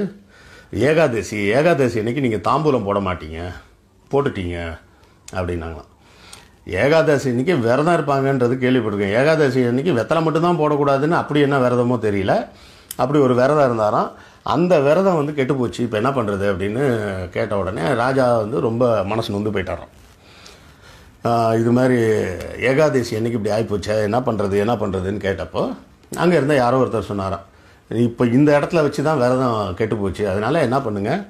ஏகாதசி ஏகாதசி அன்னைக்கு நீங்கள் தாம்பூலம் போட மாட்டீங்க போட்டுட்டீங்க அப்படின்னாங்களாம் ஏகாதசி அன்னைக்கு விரதம் இருப்பாங்கன்றது கேள்விப்பட்டிருக்கேன் ஏகாதசி அன்னைக்கு வெத்தலை மட்டும்தான் போடக்கூடாதுன்னு அப்படி என்ன விரதமோ தெரியல அப்படி ஒரு விரதம் இருந்தாராம் அந்த விரதம் வந்து கெட்டு போச்சு இப்போ என்ன பண்ணுறது அப்படின்னு கேட்ட உடனே ராஜா வந்து ரொம்ப மனசு நொந்து போயிட்டாராம் இது மாதிரி ஏகாதசி அன்னைக்கு இப்படி ஆகிப்போச்சே என்ன பண்ணுறது என்ன பண்ணுறதுன்னு கேட்டப்போ அங்கே இருந்தால் யாரோ ஒருத்தர் சொன்னாராம் இப்போ இந்த இடத்துல வச்சு தான் விரதம் கெட்டு போச்சு அதனால் என்ன பண்ணுங்கள்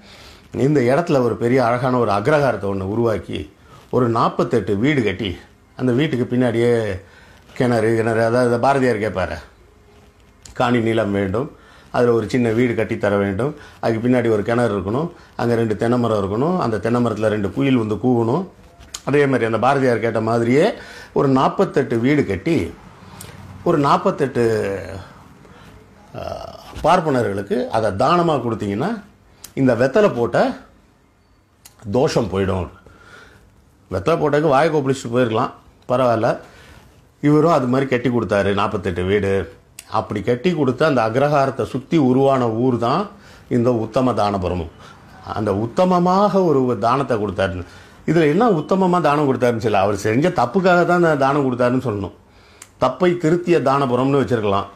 இந்த இடத்துல ஒரு பெரிய அழகான ஒரு அக்ரஹாரத்தை ஒன்று உருவாக்கி ஒரு நாற்பத்தெட்டு வீடு கட்டி அந்த வீட்டுக்கு பின்னாடியே கிணறு கிணறு அதாவது பாரதியார் கேட்பார் காணி நீளம் வேண்டும் அதில் ஒரு சின்ன வீடு கட்டி தர வேண்டும் அதுக்கு பின்னாடி ஒரு கிணறு இருக்கணும் அங்கே ரெண்டு தென்னை மரம் இருக்கணும் அந்த தென்னை மரத்தில் ரெண்டு குயில் வந்து கூவணும் அதே மாதிரி அந்த பாரதியார் கேட்ட மாதிரியே ஒரு நாற்பத்தெட்டு வீடு கட்டி ஒரு நாற்பத்தெட்டு பார்ப்பனர்களுக்கு அதை தானமாக கொடுத்தீங்கன்னா இந்த வெத்தலை போட்ட தோஷம் போயிடும் வெத்தலை போட்டக்கு வாயை கோப்பிடிச்சிட்டு போயிருக்கலாம் பரவாயில்ல இவரும் அது மாதிரி கட்டி கொடுத்தாரு நாற்பத்தெட்டு வீடு அப்படி கட்டி கொடுத்த அந்த அக்ரஹாரத்தை சுற்றி உருவான ஊர் தான் இந்த உத்தம தானபுரமும் அந்த உத்தமமாக ஒரு தானத்தை கொடுத்தாரு இதில் என்ன உத்தமமாக தானம் கொடுத்தாருன்னு சொல்ல அவர் செஞ்ச தப்புக்காக தான் அந்த தானம் கொடுத்தாருன்னு சொல்லணும் தப்பை திருத்திய தானபுரம்னு வச்சுருக்கலாம்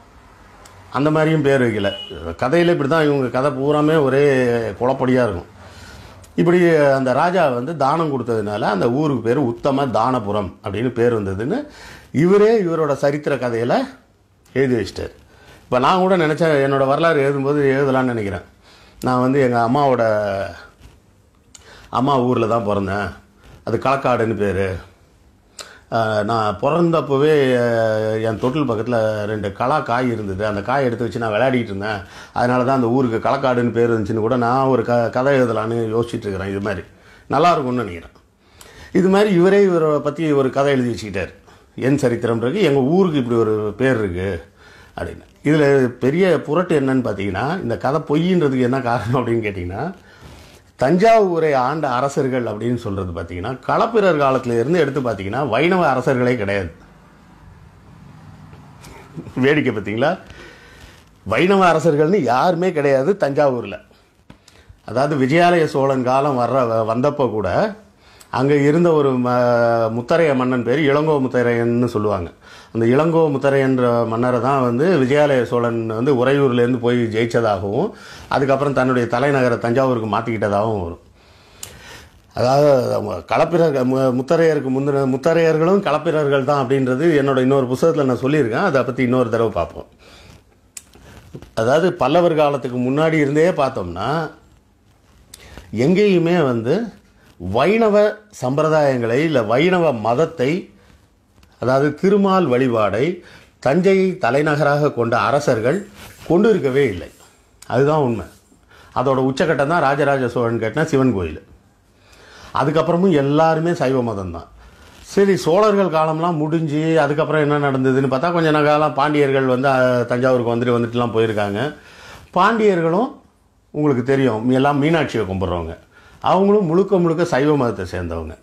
அந்த மாதிரியும் பேர் வைக்கல கதையில் இப்படி தான் இவங்க கதை பூராமே ஒரே குழப்படியாக இருக்கும் இப்படி அந்த ராஜா வந்து தானம் கொடுத்ததுனால அந்த ஊருக்கு பேர் உத்தம தானபுரம் அப்படின்னு பேர் வந்ததுன்னு இவரே இவரோட சரித்திர கதையில் எழுதி வச்சிட்டார் இப்போ நான் கூட நினச்சேன் என்னோடய வரலாறு எழுதும்போது எழுதலான்னு நினைக்கிறேன் நான் வந்து எங்கள் அம்மாவோட அம்மா ஊரில் தான் பிறந்தேன் அது களக்காடுன்னு பேர் நான் பிறந்தப்பவே என் தொட்டில் பக்கத்தில் ரெண்டு களா காய் இருந்தது அந்த காய் எடுத்து வச்சு நான் விளையாடிட்டு இருந்தேன் அதனால தான் அந்த ஊருக்கு களக்காடுன்னு பேர் இருந்துச்சுன்னு கூட நான் ஒரு க கதை எழுதலான்னு யோசிச்சுட்டு இது மாதிரி நல்லாயிருக்கும்னு நினைக்கிறேன் இது மாதிரி இவரே இவரை பற்றி ஒரு கதை எழுதி வச்சுக்கிட்டார் என் சரித்திரம் இருக்குது எங்கள் ஊருக்கு இப்படி ஒரு பேர் இருக்குது அப்படின்னு இதில் பெரிய புரட்டு என்னன்னு பார்த்தீங்கன்னா இந்த கதை பொய்ன்றதுக்கு என்ன காரணம் அப்படின்னு கேட்டிங்கன்னா தஞ்சாவூரை ஆண்ட அரசர்கள் அப்படின்னு சொல்கிறது பார்த்தீங்கன்னா களப்பிரர் காலத்தில் இருந்து எடுத்து பார்த்தீங்கன்னா வைணவ அரசர்களே கிடையாது வேடிக்கை பார்த்தீங்களா வைணவ அரசர்கள்னு யாருமே கிடையாது தஞ்சாவூரில் அதாவது விஜயாலய சோழன் காலம் வர்ற வந்தப்போ கூட அங்கே இருந்த ஒரு ம முத்தரைய மன்னன் பேர் இளங்கோ முத்தரையன்னு சொல்லுவாங்க அந்த இளங்கோ முத்தரை என்ற மன்னரை தான் வந்து விஜயாலய சோழன் வந்து உறையூர்லேருந்து போய் ஜெயித்ததாகவும் அதுக்கப்புறம் தன்னுடைய தலைநகரை தஞ்சாவூருக்கு மாற்றிக்கிட்டதாகவும் வரும் அதாவது களப்பிரர்கள் முத்தரையருக்கு முந்தின முத்தரையர்களும் களப்பிரர்கள் தான் அப்படின்றது என்னோட இன்னொரு புத்தகத்தில் நான் சொல்லியிருக்கேன் அதை பற்றி இன்னொரு தடவை பார்ப்போம் அதாவது பல்லவர் காலத்துக்கு முன்னாடி இருந்தே பார்த்தோம்னா எங்கேயுமே வந்து வைணவ சம்பிரதாயங்களை இல்லை வைணவ மதத்தை அதாவது திருமால் வழிபாடை தஞ்சையை தலைநகராக கொண்ட அரசர்கள் கொண்டு இருக்கவே இல்லை அதுதான் உண்மை அதோட உச்சக்கட்டம் தான் ராஜராஜ சோழன் கேட்டால் சிவன் கோயில் அதுக்கப்புறமும் எல்லாருமே சைவ மதம் தான் சரி சோழர்கள் காலம்லாம் முடிஞ்சு அதுக்கப்புறம் என்ன நடந்ததுன்னு பார்த்தா கொஞ்ச காலம் பாண்டியர்கள் வந்து தஞ்சாவூருக்கு வந்துட்டு வந்துட்டுலாம் போயிருக்காங்க பாண்டியர்களும் உங்களுக்கு தெரியும் எல்லாம் மீனாட்சியை கும்பிட்றவங்க அவங்களும் முழுக்க முழுக்க சைவ மதத்தை சேர்ந்தவங்க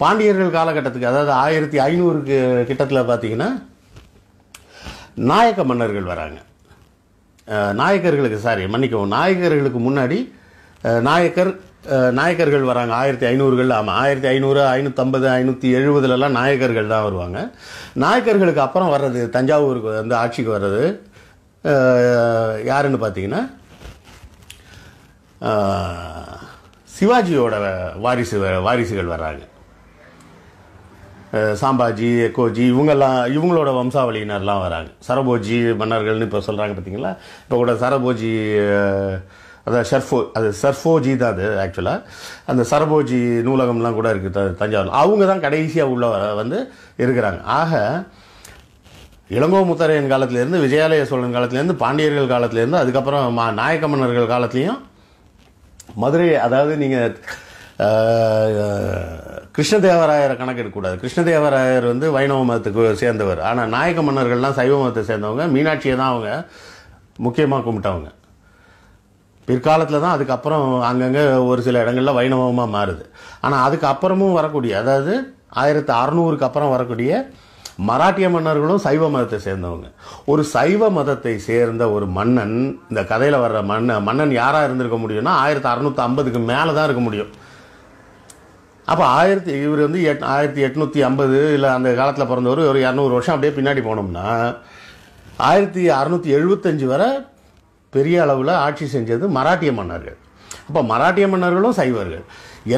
பாண்டியர்கள் காலகட்டத்துக்கு அதாவது ஆயிரத்தி ஐநூறுக்கு கிட்டத்தில் பார்த்தீங்கன்னா நாயக்க மன்னர்கள் வராங்க நாயக்கர்களுக்கு சாரி மன்னிக்கவும் நாயக்கர்களுக்கு முன்னாடி நாயக்கர் நாயக்கர்கள் வராங்க ஆயிரத்தி ஐநூறுகள் ஆமாம் ஆயிரத்தி ஐநூறு ஐநூற்றம்பது ஐநூற்றி எழுபதுலலாம் நாயக்கர்கள் தான் வருவாங்க நாயக்கர்களுக்கு அப்புறம் வர்றது தஞ்சாவூருக்கு வந்து ஆட்சிக்கு வர்றது யாருன்னு பார்த்தீங்கன்னா சிவாஜியோட வாரிசு வாரிசுகள் வர்றாங்க சாம்பாஜி எக்கோஜி இவங்கெல்லாம் இவங்களோட வம்சாவளியினர்லாம் வராங்க சரபோஜி மன்னர்கள்னு இப்போ சொல்கிறாங்க பார்த்தீங்களா இப்போ கூட சரபோஜி அதாவது ஷர்ஃபோ அது சர்ஃபோஜி தான் அது ஆக்சுவலாக அந்த சரபோஜி நூலகம்லாம் கூட இருக்குது த தஞ்சாவூர் அவங்க தான் கடைசியாக உள்ள வந்து இருக்கிறாங்க ஆக இளங்கோ முத்தரையன் காலத்துலேருந்து விஜயாலய சோழன் காலத்துலேருந்து பாண்டியர்கள் காலத்துலேருந்து அதுக்கப்புறம் மா நாயக்க மன்னர்கள் காலத்துலேயும் மதுரை அதாவது நீங்கள் கிருஷ்ணதேவராயரை கணக்கெடுக்கக்கூடாது கிருஷ்ணதேவராயர் வந்து வைணவ மதத்துக்கு சேர்ந்தவர் ஆனால் நாயக்க மன்னர்கள்லாம் சைவ மதத்தை சேர்ந்தவங்க மீனாட்சியை தான் அவங்க முக்கியமாக கும்பிட்டவங்க பிற்காலத்தில் தான் அதுக்கப்புறம் அங்கங்கே ஒரு சில இடங்களில் வைணவமாக மாறுது ஆனால் அதுக்கப்புறமும் வரக்கூடிய அதாவது ஆயிரத்தி அறநூறுக்கு அப்புறம் வரக்கூடிய மராட்டிய மன்னர்களும் சைவ மதத்தை சேர்ந்தவங்க ஒரு சைவ மதத்தை சேர்ந்த ஒரு மன்னன் இந்த கதையில் வர்ற மன்ன மன்னன் யாராக இருந்திருக்க முடியும்னா ஆயிரத்தி அறநூற்றி ஐம்பதுக்கு மேலே தான் இருக்க முடியும் அப்போ ஆயிரத்தி இவர் வந்து எட் ஆயிரத்தி எட்நூற்றி ஐம்பது இல்லை அந்த காலத்தில் பிறந்தவர் ஒரு இரநூறு வருஷம் அப்படியே பின்னாடி போனோம்னா ஆயிரத்தி அறநூற்றி எழுபத்தஞ்சு வரை பெரிய அளவில் ஆட்சி செஞ்சது மராட்டிய மன்னர்கள் அப்போ மராட்டிய மன்னர்களும் சைவர்கள்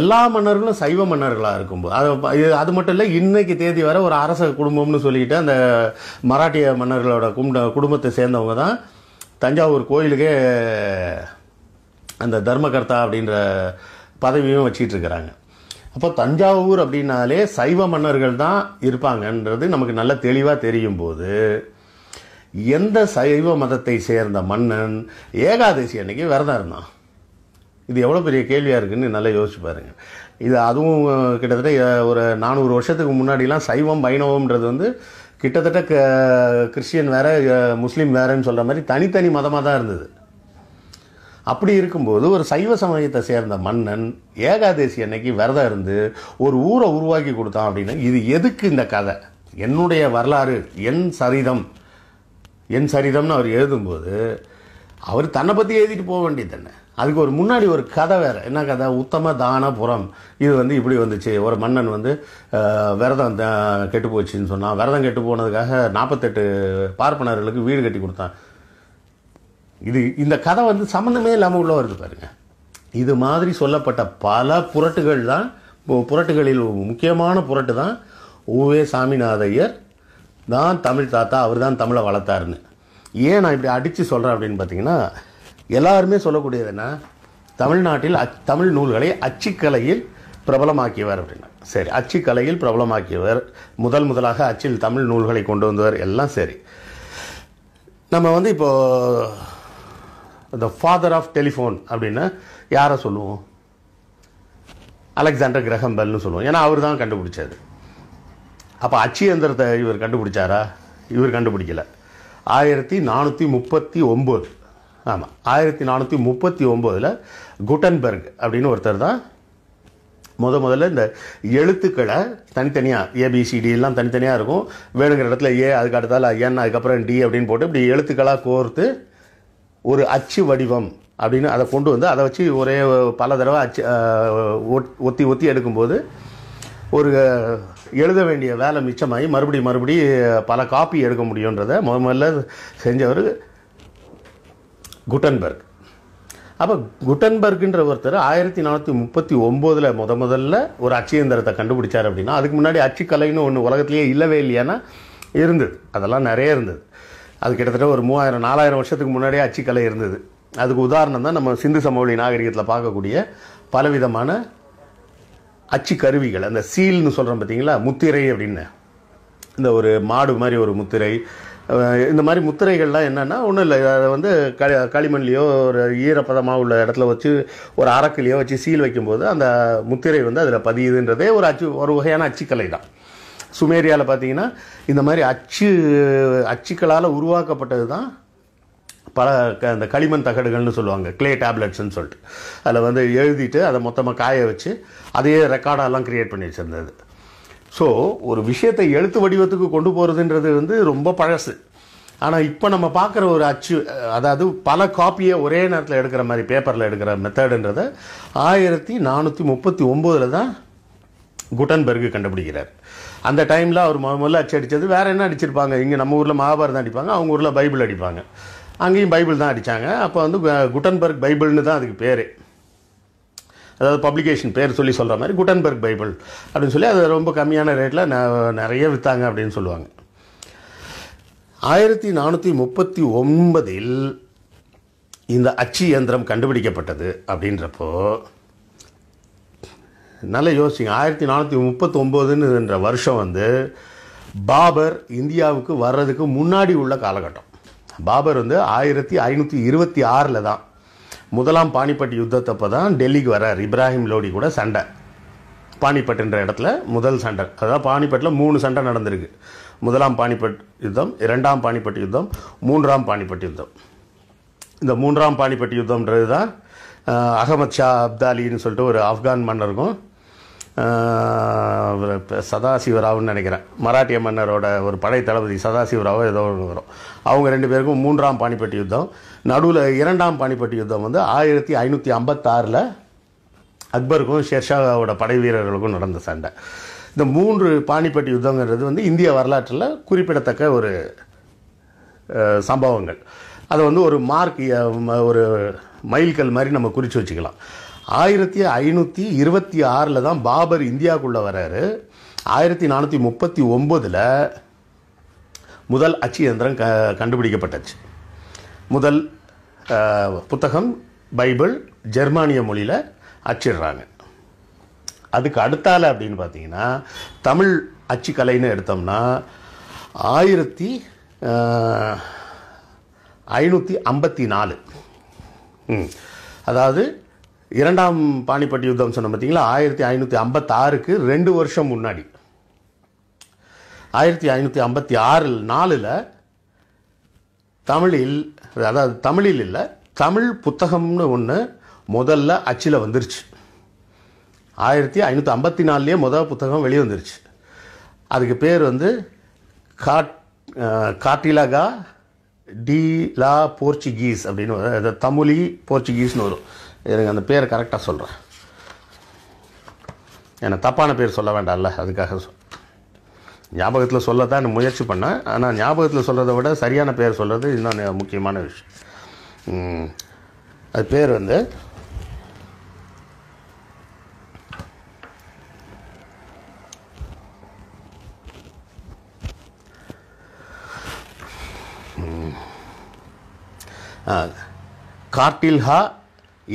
எல்லா மன்னர்களும் சைவ மன்னர்களாக இருக்கும்போது அது அது மட்டும் இல்லை இன்னைக்கு தேதி வர ஒரு அரச குடும்பம்னு சொல்லிக்கிட்டு அந்த மராட்டிய மன்னர்களோட கும்ப குடும்பத்தை சேர்ந்தவங்க தான் தஞ்சாவூர் கோயிலுக்கே அந்த தர்மகர்த்தா அப்படின்ற பதவியும் வச்சிட்டு இருக்கிறாங்க அப்போ தஞ்சாவூர் அப்படின்னாலே சைவ மன்னர்கள் தான் இருப்பாங்கன்றது நமக்கு நல்ல தெளிவாக தெரியும் போது எந்த சைவ மதத்தை சேர்ந்த மன்னன் ஏகாதசி அன்னைக்கு விரதம் இருந்தான் இது எவ்வளோ பெரிய கேள்வியாக இருக்குன்னு நல்லா யோசிச்சு பாருங்கள் இது அதுவும் கிட்டத்தட்ட ஒரு நானூறு வருஷத்துக்கு முன்னாடிலாம் சைவம் வைணவம்ன்றது வந்து கிட்டத்தட்ட க கிறிஸ்டியன் வேறு முஸ்லீம் வேறுன்னு சொல்கிற மாதிரி தனித்தனி மதமாக தான் இருந்தது அப்படி இருக்கும்போது ஒரு சைவ சமயத்தை சேர்ந்த மன்னன் ஏகாதேசி அன்னைக்கு விரதம் இருந்து ஒரு ஊரை உருவாக்கி கொடுத்தான் அப்படின்னா இது எதுக்கு இந்த கதை என்னுடைய வரலாறு என் சரிதம் என் சரிதம்னு அவர் எழுதும்போது அவர் தன்னை பற்றி எழுதிட்டு போக வேண்டியது தானே அதுக்கு ஒரு முன்னாடி ஒரு கதை வேறு என்ன கதை உத்தம தானபுரம் இது வந்து இப்படி வந்துச்சு ஒரு மன்னன் வந்து விரதம் கெட்டு போச்சுன்னு சொன்னான் விரதம் கெட்டு போனதுக்காக நாற்பத்தெட்டு பார்ப்பனர்களுக்கு வீடு கட்டி கொடுத்தான் இது இந்த கதை வந்து சம்மந்தமே இல்லாமல் உள்ள வருது பாருங்கள் இது மாதிரி சொல்லப்பட்ட பல புரட்டுகள் தான் புரட்டுகளில் முக்கியமான புரட்டு தான் ஓவே சாமிநாதையர் தான் தமிழ் தாத்தா அவர் தான் தமிழை வளர்த்தாருன்னு ஏன் நான் இப்படி அடித்து சொல்கிறேன் அப்படின்னு பார்த்தீங்கன்னா எல்லாருமே சொல்லக்கூடியது என்ன தமிழ்நாட்டில் அச் தமிழ் நூல்களை அச்சுக்கலையில் பிரபலமாக்கியவர் அப்படின்னா சரி அச்சுக்கலையில் பிரபலமாக்கியவர் முதல் முதலாக அச்சில் தமிழ் நூல்களை கொண்டு வந்தவர் எல்லாம் சரி நம்ம வந்து இப்போது த ஃபாதர் ஆஃப் டெலிஃபோன் அப்படின்னு யாரை சொல்லுவோம் அலெக்சாண்டர் கிரகம் பெல்னு சொல்லுவோம் ஏன்னா அவர் தான் கண்டுபிடிச்சார் அப்போ அச்சு எந்திரத்தை இவர் கண்டுபிடிச்சாரா இவர் கண்டுபிடிக்கல ஆயிரத்தி நானூற்றி முப்பத்தி ஒம்பது ஆமாம் ஆயிரத்தி நானூற்றி முப்பத்தி ஒம்போதில் குட்டன்பெர்க் அப்படின்னு ஒருத்தர் தான் முத முதல்ல இந்த எழுத்துக்களை தனித்தனியாக ஏபிசிடி எல்லாம் தனித்தனியாக இருக்கும் வேணுங்கிற இடத்துல ஏ அதுக்கு அடுத்தால என் அதுக்கப்புறம் டி அப்படின்னு போட்டு இப்படி எழுத்துக்களாக கோர்த்து ஒரு அச்சு வடிவம் அப்படின்னு அதை கொண்டு வந்து அதை வச்சு ஒரே பல தடவை அச்சு ஒத்தி ஒத்தி எடுக்கும்போது ஒரு எழுத வேண்டிய வேலை மிச்சமாகி மறுபடி மறுபடி பல காப்பி எடுக்க முடியுன்றதை முதல்ல செஞ்சவர் குட்டன்பர்க் அப்போ குட்டன்பர்க்ன்ற ஒருத்தர் ஆயிரத்தி நானூற்றி முப்பத்தி ஒம்போதில் முத முதல்ல ஒரு அச்சு இயந்திரத்தை கண்டுபிடிச்சார் அப்படின்னா அதுக்கு முன்னாடி அச்சுக்கலைன்னு ஒன்று உலகத்துலேயே இல்லவே இல்லையானா இருந்தது அதெல்லாம் நிறைய இருந்தது அது கிட்டத்தட்ட ஒரு மூவாயிரம் நாலாயிரம் வருஷத்துக்கு முன்னாடியே அச்சுக்கலை இருந்தது அதுக்கு உதாரணம் தான் நம்ம சிந்து சமவெளி நாகரிகத்தில் பார்க்கக்கூடிய பலவிதமான அச்சு கருவிகள் அந்த சீல்னு சொல்கிறோம் பார்த்தீங்களா முத்திரை அப்படின்னு இந்த ஒரு மாடு மாதிரி ஒரு முத்திரை இந்த மாதிரி முத்திரைகள்லாம் என்னென்னா ஒன்றும் இல்லை அதை வந்து களி களிமண்லேயோ ஒரு ஈரப்பதமாக உள்ள இடத்துல வச்சு ஒரு அரக்கிலையோ வச்சு சீல் வைக்கும்போது அந்த முத்திரை வந்து அதில் பதியுதுன்றதே ஒரு அச்சு ஒரு வகையான அச்சுக்கலை தான் சுமேரியாவில் பார்த்தீங்கன்னா இந்த மாதிரி அச்சு அச்சுக்களால் உருவாக்கப்பட்டது தான் பல அந்த களிமண் தகடுகள்னு சொல்லுவாங்க கிளே டேப்லெட்ஸ்னு சொல்லிட்டு அதில் வந்து எழுதிட்டு அதை மொத்தமாக காய வச்சு அதையே ரெக்கார்டெல்லாம் க்ரியேட் பண்ணி வச்சுருந்தது ஸோ ஒரு விஷயத்தை எழுத்து வடிவத்துக்கு கொண்டு போகிறதுன்றது வந்து ரொம்ப பழசு ஆனால் இப்போ நம்ம பார்க்குற ஒரு அச்சு அதாவது பல காப்பியை ஒரே நேரத்தில் எடுக்கிற மாதிரி பேப்பரில் எடுக்கிற மெத்தடுன்றதை ஆயிரத்தி நானூற்றி முப்பத்தி ஒம்போதில் தான் குட்டன்பெர்கு கண்டுபிடிக்கிறார் அந்த டைமில் அவர் முதல்ல அச்சு அடித்தது வேறு என்ன அடிச்சிருப்பாங்க இங்கே நம்ம ஊரில் மகாபாரதம் அடிப்பாங்க அவங்க ஊரில் பைபிள் அடிப்பாங்க அங்கேயும் பைபிள் தான் அடித்தாங்க அப்போ வந்து குட்டன்பர்க் பைபிள்னு தான் அதுக்கு பேர் அதாவது பப்ளிகேஷன் பேர் சொல்லி சொல்கிற மாதிரி குட்டன்பர்க் பைபிள் அப்படின்னு சொல்லி அது ரொம்ப கம்மியான ரேட்டில் நிறைய விற்றாங்க அப்படின்னு சொல்லுவாங்க ஆயிரத்தி நானூற்றி முப்பத்தி ஒன்பதில் இந்த அச்சு இயந்திரம் கண்டுபிடிக்கப்பட்டது அப்படின்றப்போ நல்லா யோசிங்க ஆயிரத்தி நானூற்றி முப்பத்தொம்போதுன்னு என்ற வருஷம் வந்து பாபர் இந்தியாவுக்கு வர்றதுக்கு முன்னாடி உள்ள காலகட்டம் பாபர் வந்து ஆயிரத்தி ஐநூற்றி இருபத்தி ஆறில் தான் முதலாம் பாணிப்பட் யுத்தத்தப்போ தான் டெல்லிக்கு வர்றார் இப்ராஹிம் லோடி கூட சண்டை பாணிப்பட்டுன்ற இடத்துல முதல் சண்டை அதாவது பாணிப்பட்டில் மூணு சண்டை நடந்திருக்கு முதலாம் பாணிப்பட் யுத்தம் இரண்டாம் பாணிப்பட்டி யுத்தம் மூன்றாம் பாணிப்பட் யுத்தம் இந்த மூன்றாம் பாணிப்பட் யுத்தம்ன்றது தான் அகமத் ஷா அப்தாலின்னு சொல்லிட்டு ஒரு ஆப்கான் மன்னருக்கும் சதாசிவராவ்னு நினைக்கிறேன் மராட்டிய மன்னரோட ஒரு படை தளபதி சதாசிவராவோ ஏதோ ஒன்று வரும் அவங்க ரெண்டு பேருக்கும் மூன்றாம் பாணிப்பட்டி யுத்தம் நடுவில் இரண்டாம் பாணிப்பட்டி யுத்தம் வந்து ஆயிரத்தி ஐநூற்றி ஐம்பத்தாறில் அக்பருக்கும் ஷெர்ஷாவோட படை வீரர்களுக்கும் நடந்த சண்டை இந்த மூன்று பாணிப்பட்டி யுத்தங்கிறது வந்து இந்திய வரலாற்றில் குறிப்பிடத்தக்க ஒரு சம்பவங்கள் அதை வந்து ஒரு மார்க் ஒரு மைல்கல் மாதிரி நம்ம குறித்து வச்சுக்கலாம் ஆயிரத்தி ஐநூற்றி இருபத்தி ஆறில் தான் பாபர் இந்தியாவுக்குள்ளே வர்றாரு ஆயிரத்தி நானூற்றி முப்பத்தி ஒம்போதில் முதல் அச்சு இயந்திரம் க கண்டுபிடிக்கப்பட்டச்சு முதல் புத்தகம் பைபிள் ஜெர்மானிய மொழியில் அச்சிடுறாங்க அதுக்கு அடுத்தால் அப்படின்னு பார்த்தீங்கன்னா தமிழ் அச்சுக்கலைன்னு எடுத்தோம்னா ஆயிரத்தி ஐநூற்றி ஐம்பத்தி நாலு அதாவது இரண்டாம் பாணிப்பட்டி யுத்தம் சொன்ன பார்த்தீங்களா ஆயிரத்தி ஐநூற்றி ஐம்பத்தாறுக்கு ரெண்டு வருஷம் முன்னாடி ஆயிரத்தி ஐநூற்றி ஐம்பத்தி ஆறில் நாலில் தமிழில் அதாவது தமிழில் இல்லை தமிழ் புத்தகம்னு ஒன்று முதல்ல அச்சில் வந்துருச்சு ஆயிரத்தி ஐநூற்றி ஐம்பத்தி நாலுலேயே முதல் புத்தகம் வெளியே வந்துருச்சு அதுக்கு பேர் வந்து காட் காட்டிலகா டி லா போர்ச்சுகீஸ் அப்படின்னு தமிழி போர்ச்சுகீஸ்னு வரும் எனக்கு அந்த பேர் கரெக்டாக சொல்கிறேன் என்னை தப்பான பேர் சொல்ல வேண்டாம்ல அதுக்காக சொல் ஞாபகத்தில் சொல்ல தான் முயற்சி பண்ணேன் ஆனால் ஞாபகத்தில் சொல்கிறத விட சரியான பேர் சொல்கிறது இன்னும் முக்கியமான விஷயம் அது பேர் வந்து கார்டில்ஹா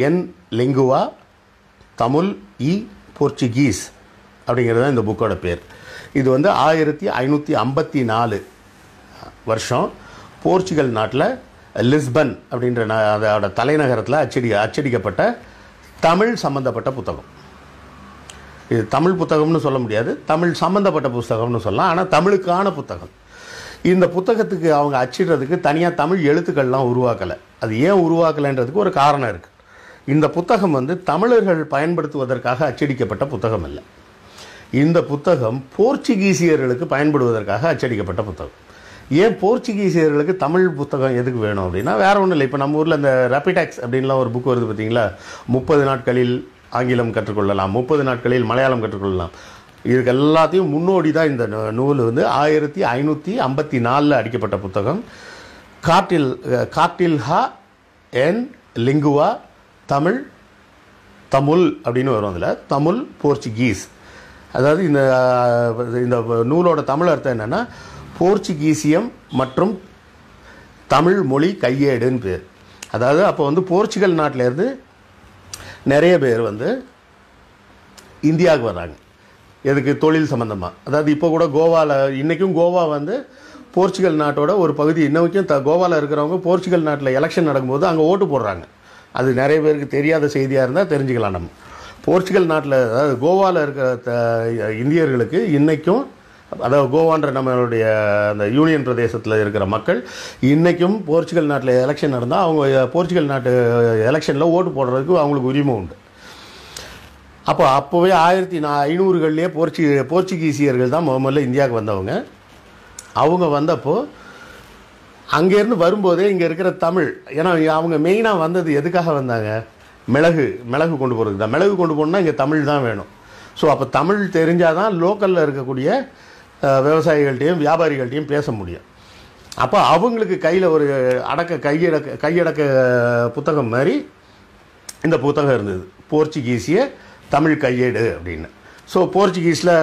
என் லிங்குவா தமிழ் இ போர்ச்சுகீஸ் அப்படிங்கிறது தான் இந்த புக்கோட பேர் இது வந்து ஆயிரத்தி ஐநூற்றி ஐம்பத்தி நாலு வருஷம் போர்ச்சுகல் நாட்டில் லிஸ்பன் அப்படின்ற ந அதோட தலைநகரத்தில் அச்சடி அச்சடிக்கப்பட்ட தமிழ் சம்மந்தப்பட்ட புத்தகம் இது தமிழ் புத்தகம்னு சொல்ல முடியாது தமிழ் சம்மந்தப்பட்ட புத்தகம்னு சொல்லலாம் ஆனால் தமிழுக்கான புத்தகம் இந்த புத்தகத்துக்கு அவங்க அச்சிடுறதுக்கு தனியாக தமிழ் எழுத்துக்கள்லாம் உருவாக்கலை அது ஏன் உருவாக்கலைன்றதுக்கு ஒரு காரணம் இருக்குது இந்த புத்தகம் வந்து தமிழர்கள் பயன்படுத்துவதற்காக அச்சடிக்கப்பட்ட புத்தகம் இல்லை இந்த புத்தகம் போர்ச்சுகீசியர்களுக்கு பயன்படுவதற்காக அச்சடிக்கப்பட்ட புத்தகம் ஏன் போர்ச்சுகீசியர்களுக்கு தமிழ் புத்தகம் எதுக்கு வேணும் அப்படின்னா வேறு ஒன்றும் இல்லை இப்போ நம்ம ஊரில் இந்த ரேபிடாக்ஸ் அப்படின்லாம் ஒரு புக் வருது பார்த்தீங்களா முப்பது நாட்களில் ஆங்கிலம் கற்றுக்கொள்ளலாம் முப்பது நாட்களில் மலையாளம் கற்றுக்கொள்ளலாம் இதுக்கு எல்லாத்தையும் முன்னோடி தான் இந்த நூல் வந்து ஆயிரத்தி ஐநூற்றி ஐம்பத்தி நாலில் அடிக்கப்பட்ட புத்தகம் காட்டில் காட்டில்ஹா என் லிங்குவா தமிழ் தமிழ் அப்படின்னு வரும் அதில் தமிழ் போர்ச்சுகீஸ் அதாவது இந்த இந்த நூலோட தமிழ் அர்த்தம் என்னென்னா போர்ச்சுகீசியம் மற்றும் தமிழ் மொழி கையேடுன்னு பேர் அதாவது அப்போ வந்து போர்ச்சுகல் நாட்டிலேருந்து நிறைய பேர் வந்து இந்தியாவுக்கு வராங்க எதுக்கு தொழில் சம்மந்தமாக அதாவது இப்போ கூட கோவாவில் இன்றைக்கும் கோவா வந்து போர்ச்சுகல் நாட்டோட ஒரு பகுதி இன்னைக்கும் த கோவாவில் இருக்கிறவங்க போர்ச்சுகல் நாட்டில் எலெக்ஷன் நடக்கும்போது அங்கே ஓட்டு போடுறாங்க அது நிறைய பேருக்கு தெரியாத செய்தியாக இருந்தால் தெரிஞ்சுக்கலாம் நம்ம போர்ச்சுகல் நாட்டில் அதாவது கோவாவில் இருக்கிற த இந்தியர்களுக்கு இன்றைக்கும் அதாவது கோவான்ற நம்மளுடைய அந்த யூனியன் பிரதேசத்தில் இருக்கிற மக்கள் இன்றைக்கும் போர்ச்சுகல் நாட்டில் எலெக்ஷன் நடந்தால் அவங்க போர்ச்சுகல் நாட்டு எலெக்ஷனில் ஓட்டு போடுறதுக்கு அவங்களுக்கு உரிமை உண்டு அப்போ அப்போவே ஆயிரத்தி நா ஐநூறுகள்லேயே போர்ச்சு போர்ச்சுகீசியர்கள் தான் முதல்ல இந்தியாவுக்கு வந்தவங்க அவங்க வந்தப்போ அங்கேருந்து வரும்போதே இங்கே இருக்கிற தமிழ் ஏன்னா அவங்க மெயினாக வந்தது எதுக்காக வந்தாங்க மிளகு மிளகு கொண்டு போகிறது தான் மிளகு கொண்டு போகணுன்னா இங்கே தமிழ் தான் வேணும் ஸோ அப்போ தமிழ் தெரிஞ்சால் தான் லோக்கலில் இருக்கக்கூடிய விவசாயிகள்டையும் வியாபாரிகள்டையும் பேச முடியும் அப்போ அவங்களுக்கு கையில் ஒரு அடக்க கையடக்க கையடக்க புத்தகம் மாதிரி இந்த புத்தகம் இருந்தது போர்ச்சுகீஸிய தமிழ் கையேடு அப்படின்னு ஸோ போர்ச்சுகீஸில்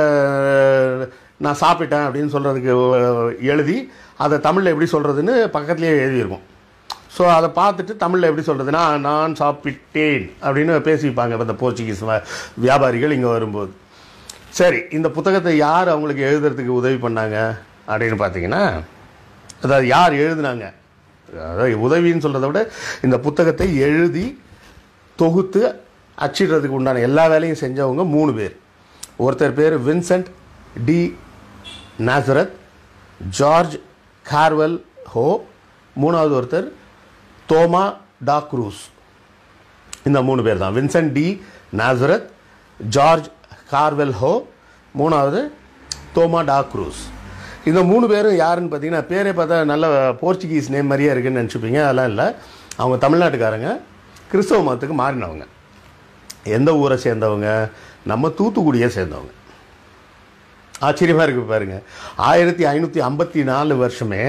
நான் சாப்பிட்டேன் அப்படின்னு சொல்கிறதுக்கு எழுதி அதை தமிழில் எப்படி சொல்கிறதுன்னு பக்கத்துலேயே எழுதியிருக்கோம் ஸோ அதை பார்த்துட்டு தமிழில் எப்படி சொல்கிறதுனா நான் சாப்பிட்டேன் அப்படின்னு பேசிப்பாங்க இந்த போர்ச்சுகீஸ் வியாபாரிகள் இங்கே வரும்போது சரி இந்த புத்தகத்தை யார் அவங்களுக்கு எழுதுறதுக்கு உதவி பண்ணாங்க அப்படின்னு பார்த்தீங்கன்னா அதாவது யார் எழுதுனாங்க அதாவது உதவின்னு சொல்கிறத விட இந்த புத்தகத்தை எழுதி தொகுத்து அச்சிடுறதுக்கு உண்டான எல்லா வேலையும் செஞ்சவங்க மூணு பேர் ஒருத்தர் பேர் Vincent de Nazareth George Carvalho மூணாவது ஒருத்தர் தோமா டா குரூஸ் இந்த மூணு பேர் தான் Vincent de Nazareth George Carvalho மூணாவது தோமா டா குரூஸ் இந்த மூணு பேரும் யாருன்னு பார்த்தீங்கன்னா பேரே பார்த்தா நல்ல போர்ச்சுகீஸ் நேம் மாதிரியே இருக்குன்னு நினச்சிப்பீங்க அதெல்லாம் இல்லை அவங்க தமிழ்நாட்டுக்காரங்க கிறிஸ்தவ மதத்துக்கு மாறினவங்க எந்த ஊரை சேர்ந்தவங்க நம்ம தூத்துக்குடியை சேர்ந்தவங்க ஆச்சரியமாக இருக்குது பாருங்கள் ஆயிரத்தி ஐநூற்றி ஐம்பத்தி நாலு வருஷமே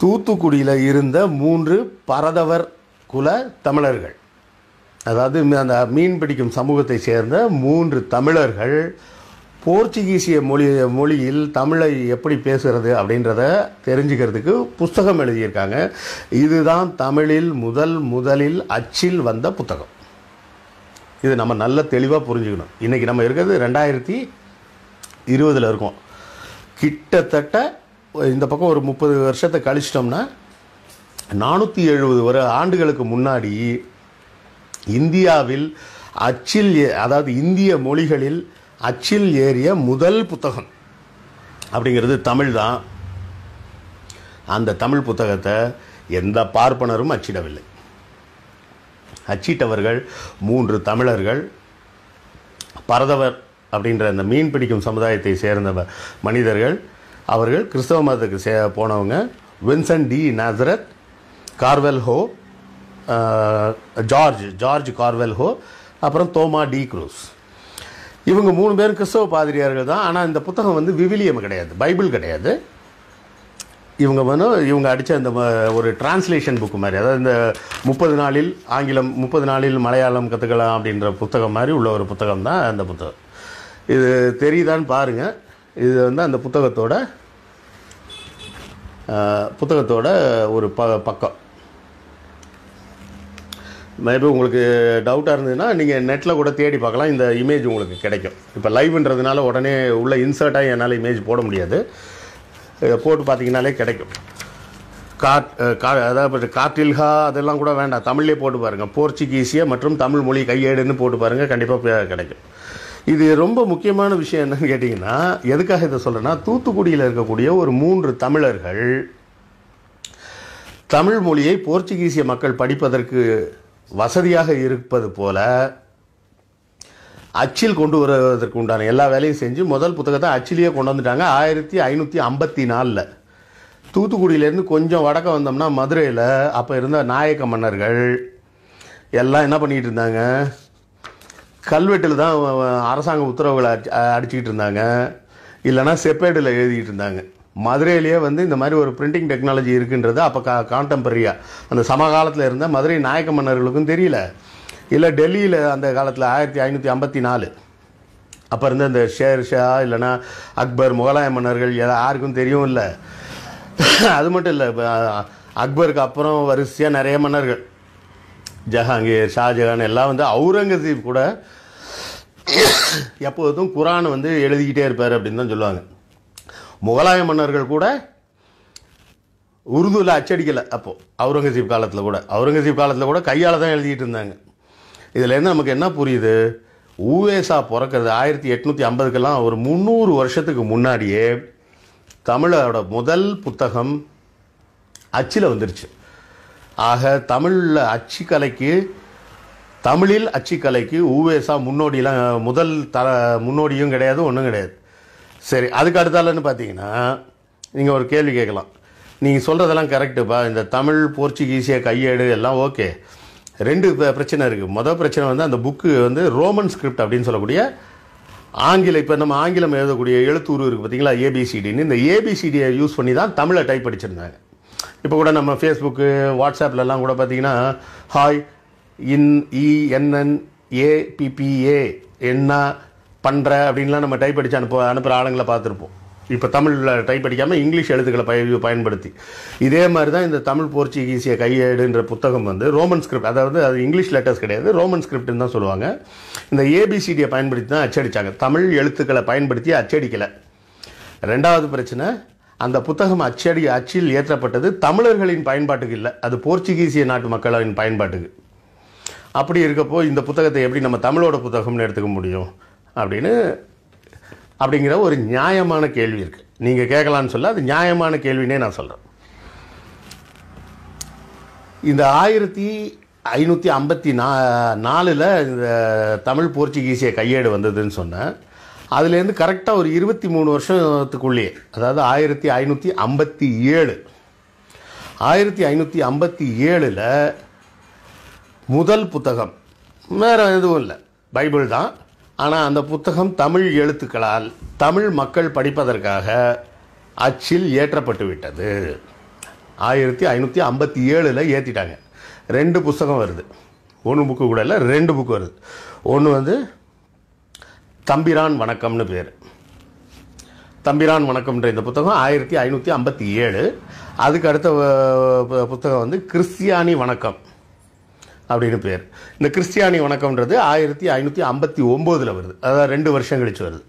தூத்துக்குடியில் இருந்த மூன்று பரதவர் குல தமிழர்கள் அதாவது அந்த மீன் பிடிக்கும் சமூகத்தை சேர்ந்த மூன்று தமிழர்கள் போர்ச்சுகீசிய மொழி மொழியில் தமிழை எப்படி பேசுகிறது அப்படின்றத தெரிஞ்சுக்கிறதுக்கு புஸ்தகம் எழுதியிருக்காங்க இதுதான் தமிழில் முதல் முதலில் அச்சில் வந்த புத்தகம் இது நம்ம நல்ல தெளிவாக புரிஞ்சுக்கணும் இன்றைக்கி நம்ம இருக்கிறது ரெண்டாயிரத்தி இருபதில் இருக்கும் கிட்டத்தட்ட இந்த பக்கம் ஒரு முப்பது வருஷத்தை கழிச்சிட்டோம்னா நானூற்றி எழுபது வரை ஆண்டுகளுக்கு முன்னாடி இந்தியாவில் அச்சில் அதாவது இந்திய மொழிகளில் அச்சில் ஏறிய முதல் புத்தகம் அப்படிங்கிறது தமிழ் தான் அந்த தமிழ் புத்தகத்தை எந்த பார்ப்பனரும் அச்சிடவில்லை அச்சிட்டவர்கள் மூன்று தமிழர்கள் பரதவர் அப்படின்ற அந்த மீன் பிடிக்கும் சமுதாயத்தை சேர்ந்த மனிதர்கள் அவர்கள் கிறிஸ்தவ மதத்துக்கு சே போனவங்க வின்சன் டி நாசரத் கார்வெல் ஹோ ஜார்ஜ் ஜார்ஜ் கார்வெல் ஹோ அப்புறம் தோமா டி குரூஸ் இவங்க மூணு பேரும் கிறிஸ்தவ பாதிரியார்கள் தான் ஆனால் இந்த புத்தகம் வந்து விவிலியம் கிடையாது பைபிள் கிடையாது இவங்க வந்து இவங்க அடித்த அந்த ஒரு டிரான்ஸ்லேஷன் புக்கு மாதிரி அதாவது இந்த முப்பது நாளில் ஆங்கிலம் முப்பது நாளில் மலையாளம் கற்றுக்கலாம் அப்படின்ற புத்தகம் மாதிரி உள்ள ஒரு புத்தகம் தான் அந்த புத்தகம் இது தெரியுதான்னு பாருங்கள் இது வந்து அந்த புத்தகத்தோட புத்தகத்தோட ஒரு ப பக்கம் மேபி உங்களுக்கு டவுட்டாக இருந்ததுன்னா நீங்கள் நெட்டில் கூட தேடி பார்க்கலாம் இந்த இமேஜ் உங்களுக்கு கிடைக்கும் இப்போ லைவ்ன்றதுனால உடனே உள்ளே இன்சர்ட்டாக என்னால் இமேஜ் போட முடியாது இதை போட்டு பார்த்தீங்கனாலே கிடைக்கும் காட் கா அதாவது காட்டில்ஹா அதெல்லாம் கூட வேண்டாம் தமிழ்லேயே போட்டு பாருங்கள் போர்ச்சுகீஸிய மற்றும் தமிழ் மொழி கையேடுன்னு போட்டு பாருங்கள் கண்டிப்பாக கிடைக்கும் இது ரொம்ப முக்கியமான விஷயம் என்னன்னு கேட்டிங்கன்னா எதுக்காக இதை சொல்கிறேன்னா தூத்துக்குடியில் இருக்கக்கூடிய ஒரு மூன்று தமிழர்கள் தமிழ் மொழியை போர்ச்சுகீசிய மக்கள் படிப்பதற்கு வசதியாக இருப்பது போல அச்சில் கொண்டு வருவதற்கு உண்டான எல்லா வேலையும் செஞ்சு முதல் புத்தகத்தை அச்சிலேயே கொண்டு வந்துட்டாங்க ஆயிரத்தி ஐநூற்றி ஐம்பத்தி நாலில் தூத்துக்குடியிலேருந்து கொஞ்சம் வடக்க வந்தோம்னா மதுரையில் அப்போ இருந்த நாயக்க மன்னர்கள் எல்லாம் என்ன பண்ணிகிட்டு இருந்தாங்க கல்வெட்டில் தான் அரசாங்க உத்தரவுகளை அடி அடிச்சுக்கிட்டு இருந்தாங்க இல்லைனா செப்பேட்டில் எழுதிக்கிட்டு இருந்தாங்க மதுரையிலேயே வந்து இந்த மாதிரி ஒரு பிரிண்டிங் டெக்னாலஜி இருக்குன்றது அப்போ கா கான்டெம்பரரியாக அந்த சமகாலத்தில் இருந்தால் மதுரை நாயக்க மன்னர்களுக்கும் தெரியல இல்லை டெல்லியில் அந்த காலத்தில் ஆயிரத்தி ஐநூற்றி ஐம்பத்தி நாலு அப்போ இருந்த அந்த ஷேர் ஷா இல்லைனா அக்பர் முகலாய மன்னர்கள் யாருக்கும் தெரியும் இல்லை அது மட்டும் இல்லை இப்போ அக்பருக்கு அப்புறம் வரிசையாக நிறைய மன்னர்கள் ஜஹாங்கீர் ஷாஜஹான் எல்லாம் வந்து அவுரங்கசீப் கூட எப்போதும் குரான் வந்து எழுதிக்கிட்டே இருப்பார் அப்படின்னு தான் சொல்லுவாங்க முகலாய மன்னர்கள் கூட உருதுவில் அச்சடிக்கலை அப்போது அவுரங்கசீப் காலத்தில் கூட அவுரங்கசீப் காலத்தில் கூட கையால் தான் எழுதிக்கிட்டு இருந்தாங்க இதுலேருந்து நமக்கு என்ன புரியுது ஊவேசா பிறக்கிறது ஆயிரத்தி எட்நூற்றி ஐம்பதுக்கெல்லாம் ஒரு முந்நூறு வருஷத்துக்கு முன்னாடியே தமிழோட முதல் புத்தகம் அச்சில் வந்துருச்சு ஆக தமிழில் அச்சுக்கலைக்கு தமிழில் அச்சுக்கலைக்கு ஊவேசா முன்னோடியெலாம் முதல் த முன்னோடியும் கிடையாது ஒன்றும் கிடையாது சரி அதுக்கு அடுத்தாலன்னு பார்த்தீங்கன்னா நீங்கள் ஒரு கேள்வி கேட்கலாம் நீங்கள் சொல்கிறதெல்லாம் கரெக்டுப்பா இந்த தமிழ் போர்ச்சுகீஸிய கையேடு எல்லாம் ஓகே ரெண்டு பிரச்சனை இருக்குது மொதல் பிரச்சனை வந்து அந்த புக்கு வந்து ரோமன் ஸ்கிரிப்ட் அப்படின்னு சொல்லக்கூடிய ஆங்கிலம் இப்போ நம்ம ஆங்கிலம் எழுதக்கூடிய எழுத்துரு இருக்குது பார்த்தீங்களா ஏபிசிடின்னு இந்த ஏபிசிடியை யூஸ் பண்ணி தான் தமிழை டைப் படிச்சிருந்தாங்க இப்போ கூட நம்ம ஃபேஸ்புக்கு வாட்ஸ்அப்லலாம் கூட பார்த்தீங்கன்னா ஹாய் இன்இஎன்என் ஏபிபிஏ என்ன பண்ணுற அப்படின்லாம் நம்ம டைப் அடித்து அனுப்ப அனுப்புகிற ஆளுங்களை பார்த்துருப்போம் இப்போ தமிழில் டைப் அடிக்காமல் இங்கிலீஷ் எழுத்துக்களை பய பயன்படுத்தி இதே மாதிரி தான் இந்த தமிழ் போர்ச்சுகீசிய கையேடுன்ற புத்தகம் வந்து ரோமன் ஸ்கிரிப்ட் அதாவது அது இங்கிலீஷ் லெட்டர்ஸ் கிடையாது ரோமன் ஸ்கிரிப்ட்னு தான் சொல்லுவாங்க இந்த ஏபிசிடியை பயன்படுத்தி தான் அச்சடித்தாங்க தமிழ் எழுத்துக்களை பயன்படுத்தி அச்சடிக்கலை ரெண்டாவது பிரச்சனை அந்த புத்தகம் அச்சடி அச்சில் ஏற்றப்பட்டது தமிழர்களின் பயன்பாட்டுக்கு இல்லை அது போர்ச்சுகீசிய நாட்டு மக்களின் பயன்பாட்டுக்கு அப்படி இருக்கப்போ இந்த புத்தகத்தை எப்படி நம்ம தமிழோட புத்தகம்னு எடுத்துக்க முடியும் அப்படின்னு அப்படிங்கிற ஒரு நியாயமான கேள்வி இருக்குது நீங்கள் கேட்கலான்னு சொல்ல அது நியாயமான கேள்வினே நான் சொல்கிறேன் இந்த ஆயிரத்தி ஐநூற்றி ஐம்பத்தி நா நாலில் இந்த தமிழ் போர்ச்சுகீசிய கையேடு வந்ததுன்னு சொன்னேன் அதுலேருந்து கரெக்டாக ஒரு இருபத்தி மூணு வருஷத்துக்குள்ளேயே அதாவது ஆயிரத்தி ஐநூற்றி ஐம்பத்தி ஏழு ஆயிரத்தி ஐநூற்றி ஐம்பத்தி ஏழில் முதல் புத்தகம் வேறு எதுவும் இல்லை பைபிள் தான் ஆனால் அந்த புத்தகம் தமிழ் எழுத்துக்களால் தமிழ் மக்கள் படிப்பதற்காக அச்சில் ஏற்றப்பட்டு விட்டது ஆயிரத்தி ஐநூற்றி ஐம்பத்தி ஏழில் ஏற்றிட்டாங்க ரெண்டு புஸ்தகம் வருது ஒன்று புக்கு கூட இல்லை ரெண்டு புக்கு வருது ஒன்று வந்து தம்பிரான் வணக்கம்னு பேர் தம்பிரான் வணக்கம்ன்ற இந்த புத்தகம் ஆயிரத்தி ஐநூற்றி ஐம்பத்தி ஏழு அதுக்கு அடுத்த புத்தகம் வந்து கிறிஸ்தியானி வணக்கம் அப்படின்னு பேர் இந்த கிறிஸ்டியானி வணக்கம்ன்றது ஆயிரத்தி ஐநூற்றி ஐம்பத்தி ஒம்போதில் வருது அதாவது ரெண்டு வருஷம் கழிச்சு வருது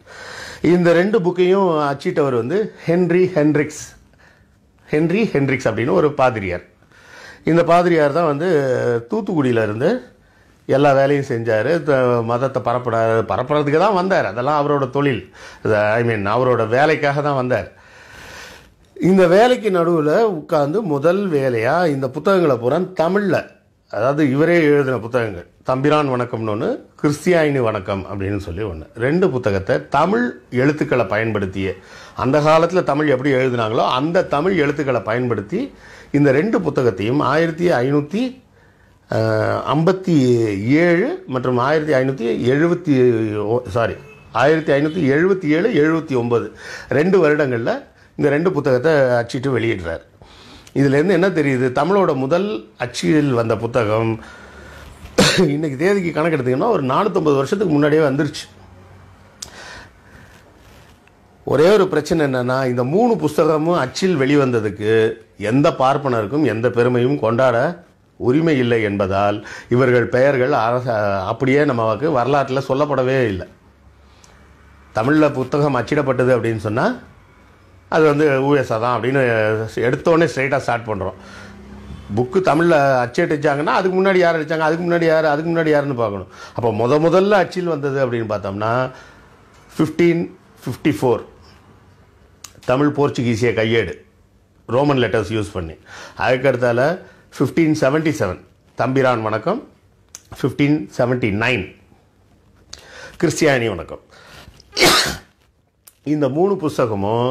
இந்த ரெண்டு புக்கையும் அச்சிட்டவர் வந்து ஹென்ரி ஹென்ரிக்ஸ் ஹென்ரி ஹென்ரிக்ஸ் அப்படின்னு ஒரு பாதிரியார் இந்த பாதிரியார் தான் வந்து தூத்துக்குடியில் இருந்து எல்லா வேலையும் செஞ்சார் மதத்தை பரப்புற பரப்புறதுக்கு தான் வந்தார் அதெல்லாம் அவரோட தொழில் ஐ மீன் அவரோட வேலைக்காக தான் வந்தார் இந்த வேலைக்கு நடுவில் உட்காந்து முதல் வேலையாக இந்த புத்தகங்களை பூரா தமிழில் அதாவது இவரே எழுதின புத்தகங்கள் தம்பிரான் வணக்கம்னு ஒன்று கிறிஸ்தியாயினி வணக்கம் அப்படின்னு சொல்லி ஒன்று ரெண்டு புத்தகத்தை தமிழ் எழுத்துக்களை பயன்படுத்திய அந்த காலத்தில் தமிழ் எப்படி எழுதினாங்களோ அந்த தமிழ் எழுத்துக்களை பயன்படுத்தி இந்த ரெண்டு புத்தகத்தையும் ஆயிரத்தி ஐநூற்றி ஐம்பத்தி ஏழு மற்றும் ஆயிரத்தி ஐநூற்றி எழுபத்தி சாரி ஆயிரத்தி ஐநூற்றி எழுபத்தி ஏழு எழுபத்தி ஒம்பது ரெண்டு வருடங்களில் இந்த ரெண்டு புத்தகத்தை அச்சிட்டு வெளியிடுறார் இதுலேருந்து என்ன தெரியுது தமிழோட முதல் அச்சியில் வந்த புத்தகம் இன்றைக்கி தேதிக்கு எடுத்திங்கன்னா ஒரு நானூற்றம்பது வருஷத்துக்கு முன்னாடியே வந்துருச்சு ஒரே ஒரு பிரச்சனை என்னென்னா இந்த மூணு புஸ்தகமும் அச்சில் வெளிவந்ததுக்கு எந்த பார்ப்பனருக்கும் எந்த பெருமையும் கொண்டாட உரிமை இல்லை என்பதால் இவர்கள் பெயர்கள் அரச அப்படியே நமக்கு வரலாற்றில் சொல்லப்படவே இல்லை தமிழில் புத்தகம் அச்சிடப்பட்டது அப்படின்னு சொன்னால் அது வந்து ஊஎஸ்ஆ தான் அப்படின்னு எடுத்தோடனே ஸ்ட்ரைட்டாக ஸ்டார்ட் பண்ணுறோம் புக்கு தமிழில் அச்சு அடித்தாங்கன்னா அதுக்கு முன்னாடி யார் அடித்தாங்க அதுக்கு முன்னாடி யார் அதுக்கு முன்னாடி யாருன்னு பார்க்கணும் அப்போ முத முதல்ல அச்சில் வந்தது அப்படின்னு பார்த்தோம்னா ஃபிஃப்டீன் ஃபிஃப்டி ஃபோர் தமிழ் போர்ச்சுகீஸிய கையேடு ரோமன் லெட்டர்ஸ் யூஸ் பண்ணி அதுக்கடுத்தால fifteen seventy seven Thambiran Vanakkam fifteen seventy nine கிறிஸ்டியானி வணக்கம் இந்த மூணு புஸ்தகமும்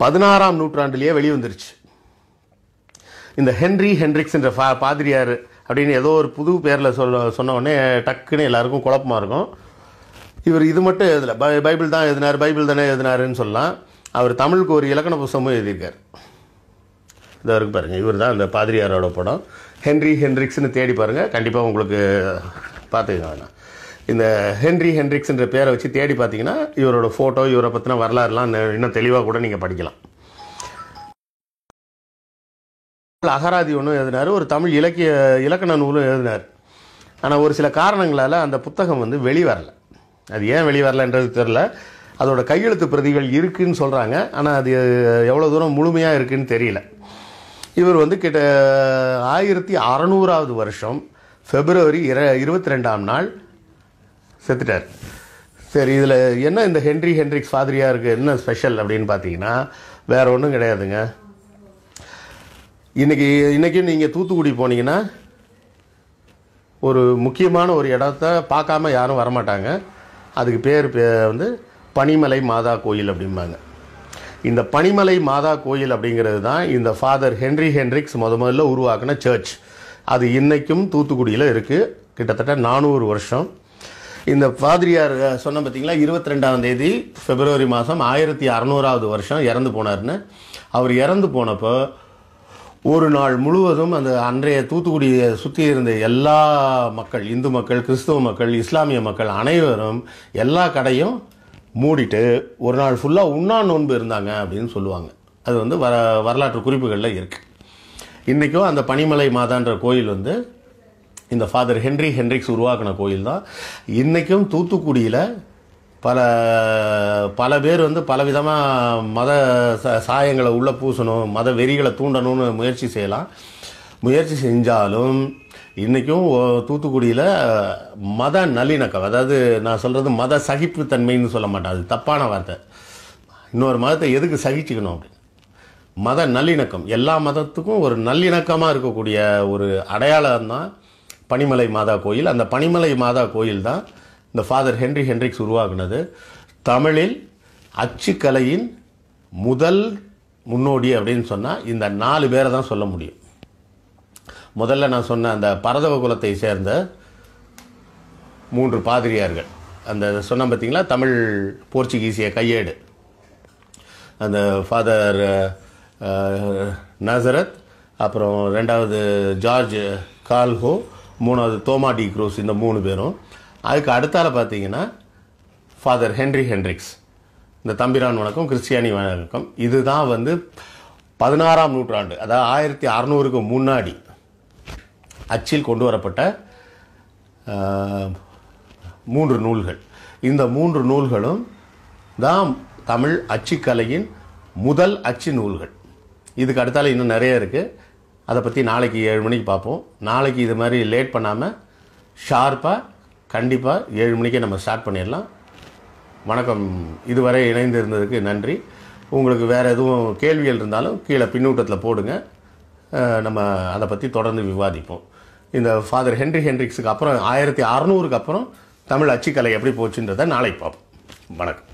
பதினாறாம் நூற்றாண்டுலேயே வெளிவந்துருச்சு இந்த ஹென்ரி ஹென்ரிக்ஸ் என்ற பாதிரியார் அப்படின்னு ஏதோ ஒரு புது பேரில் சொல் சொன்ன டக்குன்னு எல்லாருக்கும் குழப்பமாக இருக்கும் இவர் இது மட்டும் எழுதலை பை பைபிள் தான் எழுதினார் பைபிள் தானே எழுதினாருன்னு சொல்லலாம் அவர் தமிழுக்கு ஒரு இலக்கண புஸ்தகமும் எழுதியிருக்கார் இதாக இருக்கு பாருங்கள் இவர் தான் அந்த பாதிரியாரோட படம் ஹென்ரி ஹென்ரிக்ஸ்னு தேடி பாருங்கள் கண்டிப்பாக உங்களுக்கு பார்த்துக்கலாம் வேணாம் இந்த ஹென்ரி ஹென்ரிக்ஸ் என்ற பேரை வச்சு தேடி பார்த்தீங்கன்னா இவரோட ஃபோட்டோ இவரை பற்றின வரலாறுலாம் இன்னும் தெளிவாக கூட நீங்கள் படிக்கலாம் அகராதி ஒன்றும் எழுதினார் ஒரு தமிழ் இலக்கிய இலக்கண நூலும் எழுதினார் ஆனால் ஒரு சில காரணங்களால் அந்த புத்தகம் வந்து வெளிவரலை அது ஏன் வெளிவரலைன்றது தெரில அதோட கையெழுத்து பிரதிகள் இருக்குதுன்னு சொல்கிறாங்க ஆனால் அது எவ்வளோ தூரம் முழுமையாக இருக்குதுன்னு தெரியல இவர் வந்து கிட்ட ஆயிரத்தி அறநூறாவது வருஷம் ஃபெப்ரவரி இர இருபத்தி ரெண்டாம் நாள் செத்துட்டார் சரி இதில் என்ன இந்த ஹென்ரி ஹென்ரிக்ஸ் இருக்குது என்ன ஸ்பெஷல் அப்படின்னு பார்த்தீங்கன்னா வேறு ஒன்றும் கிடையாதுங்க இன்றைக்கி இன்றைக்கும் நீங்கள் தூத்துக்குடி போனீங்கன்னா ஒரு முக்கியமான ஒரு இடத்த பார்க்காம யாரும் வரமாட்டாங்க அதுக்கு பேர் வந்து பனிமலை மாதா கோயில் அப்படிம்பாங்க இந்த பனிமலை மாதா கோயில் அப்படிங்கிறது தான் இந்த ஃபாதர் ஹென்ரி ஹென்ரிக்ஸ் முத முதல்ல உருவாக்கின சர்ச் அது இன்றைக்கும் தூத்துக்குடியில் இருக்குது கிட்டத்தட்ட நானூறு வருஷம் இந்த பாதிரியார் சொன்ன பார்த்தீங்களா இருபத்தி ரெண்டாம் தேதி பிப்ரவரி மாதம் ஆயிரத்தி அறநூறாவது வருஷம் இறந்து போனார்னு அவர் இறந்து போனப்போ ஒரு நாள் முழுவதும் அந்த அன்றைய தூத்துக்குடியை சுற்றி இருந்த எல்லா மக்கள் இந்து மக்கள் கிறிஸ்துவ மக்கள் இஸ்லாமிய மக்கள் அனைவரும் எல்லா கடையும் மூடிட்டு ஒரு நாள் ஃபுல்லாக உண்ணா நோன்பு இருந்தாங்க அப்படின்னு சொல்லுவாங்க அது வந்து வர வரலாற்று குறிப்புகளில் இருக்குது இன்றைக்கும் அந்த பனிமலை மாதான்ற கோயில் வந்து இந்த ஃபாதர் ஹென்ரி ஹென்ரிக்ஸ் உருவாக்கின கோயில் தான் இன்றைக்கும் தூத்துக்குடியில் பல பல பேர் வந்து பலவிதமாக மத சாயங்களை உள்ளே பூசணும் மத வெறிகளை தூண்டணும்னு முயற்சி செய்யலாம் முயற்சி செஞ்சாலும் இன்றைக்கும் தூத்துக்குடியில் மத நல்லிணக்கம் அதாவது நான் சொல்கிறது மத சகிப்பு தன்மைன்னு சொல்ல மாட்டேன் அது தப்பான வார்த்தை இன்னொரு மதத்தை எதுக்கு சகிச்சுக்கணும் அப்படின்னு மத நல்லிணக்கம் எல்லா மதத்துக்கும் ஒரு நல்லிணக்கமாக இருக்கக்கூடிய ஒரு அடையாளம் தான் பனிமலை மாதா கோயில் அந்த பனிமலை மாதா கோயில் தான் இந்த ஃபாதர் ஹென்ரி ஹென்ரிக்ஸ் உருவாகினது தமிழில் அச்சுக்கலையின் முதல் முன்னோடி அப்படின்னு சொன்னால் இந்த நாலு பேரை தான் சொல்ல முடியும் முதல்ல நான் சொன்ன அந்த பரதவ குலத்தை சேர்ந்த மூன்று பாதிரியார்கள் அந்த சொன்ன பார்த்திங்களா தமிழ் போர்ச்சுகீசிய கையேடு அந்த ஃபாதர் நசரத் அப்புறம் ரெண்டாவது ஜார்ஜ் கால்ஹோ மூணாவது தோமா டி குரோஸ் இந்த மூணு பேரும் அதுக்கு அடுத்தால பார்த்தீங்கன்னா ஃபாதர் ஹென்ரி ஹென்ரிக்ஸ் இந்த தம்பிரான் வணக்கம் கிறிஸ்டியானி வணக்கம் இதுதான் வந்து பதினாறாம் நூற்றாண்டு அதாவது ஆயிரத்தி அறநூறுக்கு முன்னாடி அச்சில் கொண்டு வரப்பட்ட மூன்று நூல்கள் இந்த மூன்று நூல்களும் தான் தமிழ் அச்சுக்கலையின் முதல் அச்சு நூல்கள் இதுக்கு அடுத்தால இன்னும் நிறைய இருக்குது அதை பற்றி நாளைக்கு ஏழு மணிக்கு பார்ப்போம் நாளைக்கு இது மாதிரி லேட் பண்ணாமல் ஷார்ப்பாக கண்டிப்பாக ஏழு மணிக்கே நம்ம ஸ்டார்ட் பண்ணிடலாம் வணக்கம் இதுவரை இணைந்திருந்ததுக்கு நன்றி உங்களுக்கு வேறு எதுவும் கேள்விகள் இருந்தாலும் கீழே பின்னூட்டத்தில் போடுங்க நம்ம அதை பற்றி தொடர்ந்து விவாதிப்போம் இந்த ஃபாதர் ஹென்ரி ஹென்ரிக்ஸுக்கு அப்புறம் ஆயிரத்தி அறநூறுக்கு அப்புறம் தமிழ் அச்சுக்கலை எப்படி போச்சுன்றதை நாளைக்கு பார்ப்போம் வணக்கம்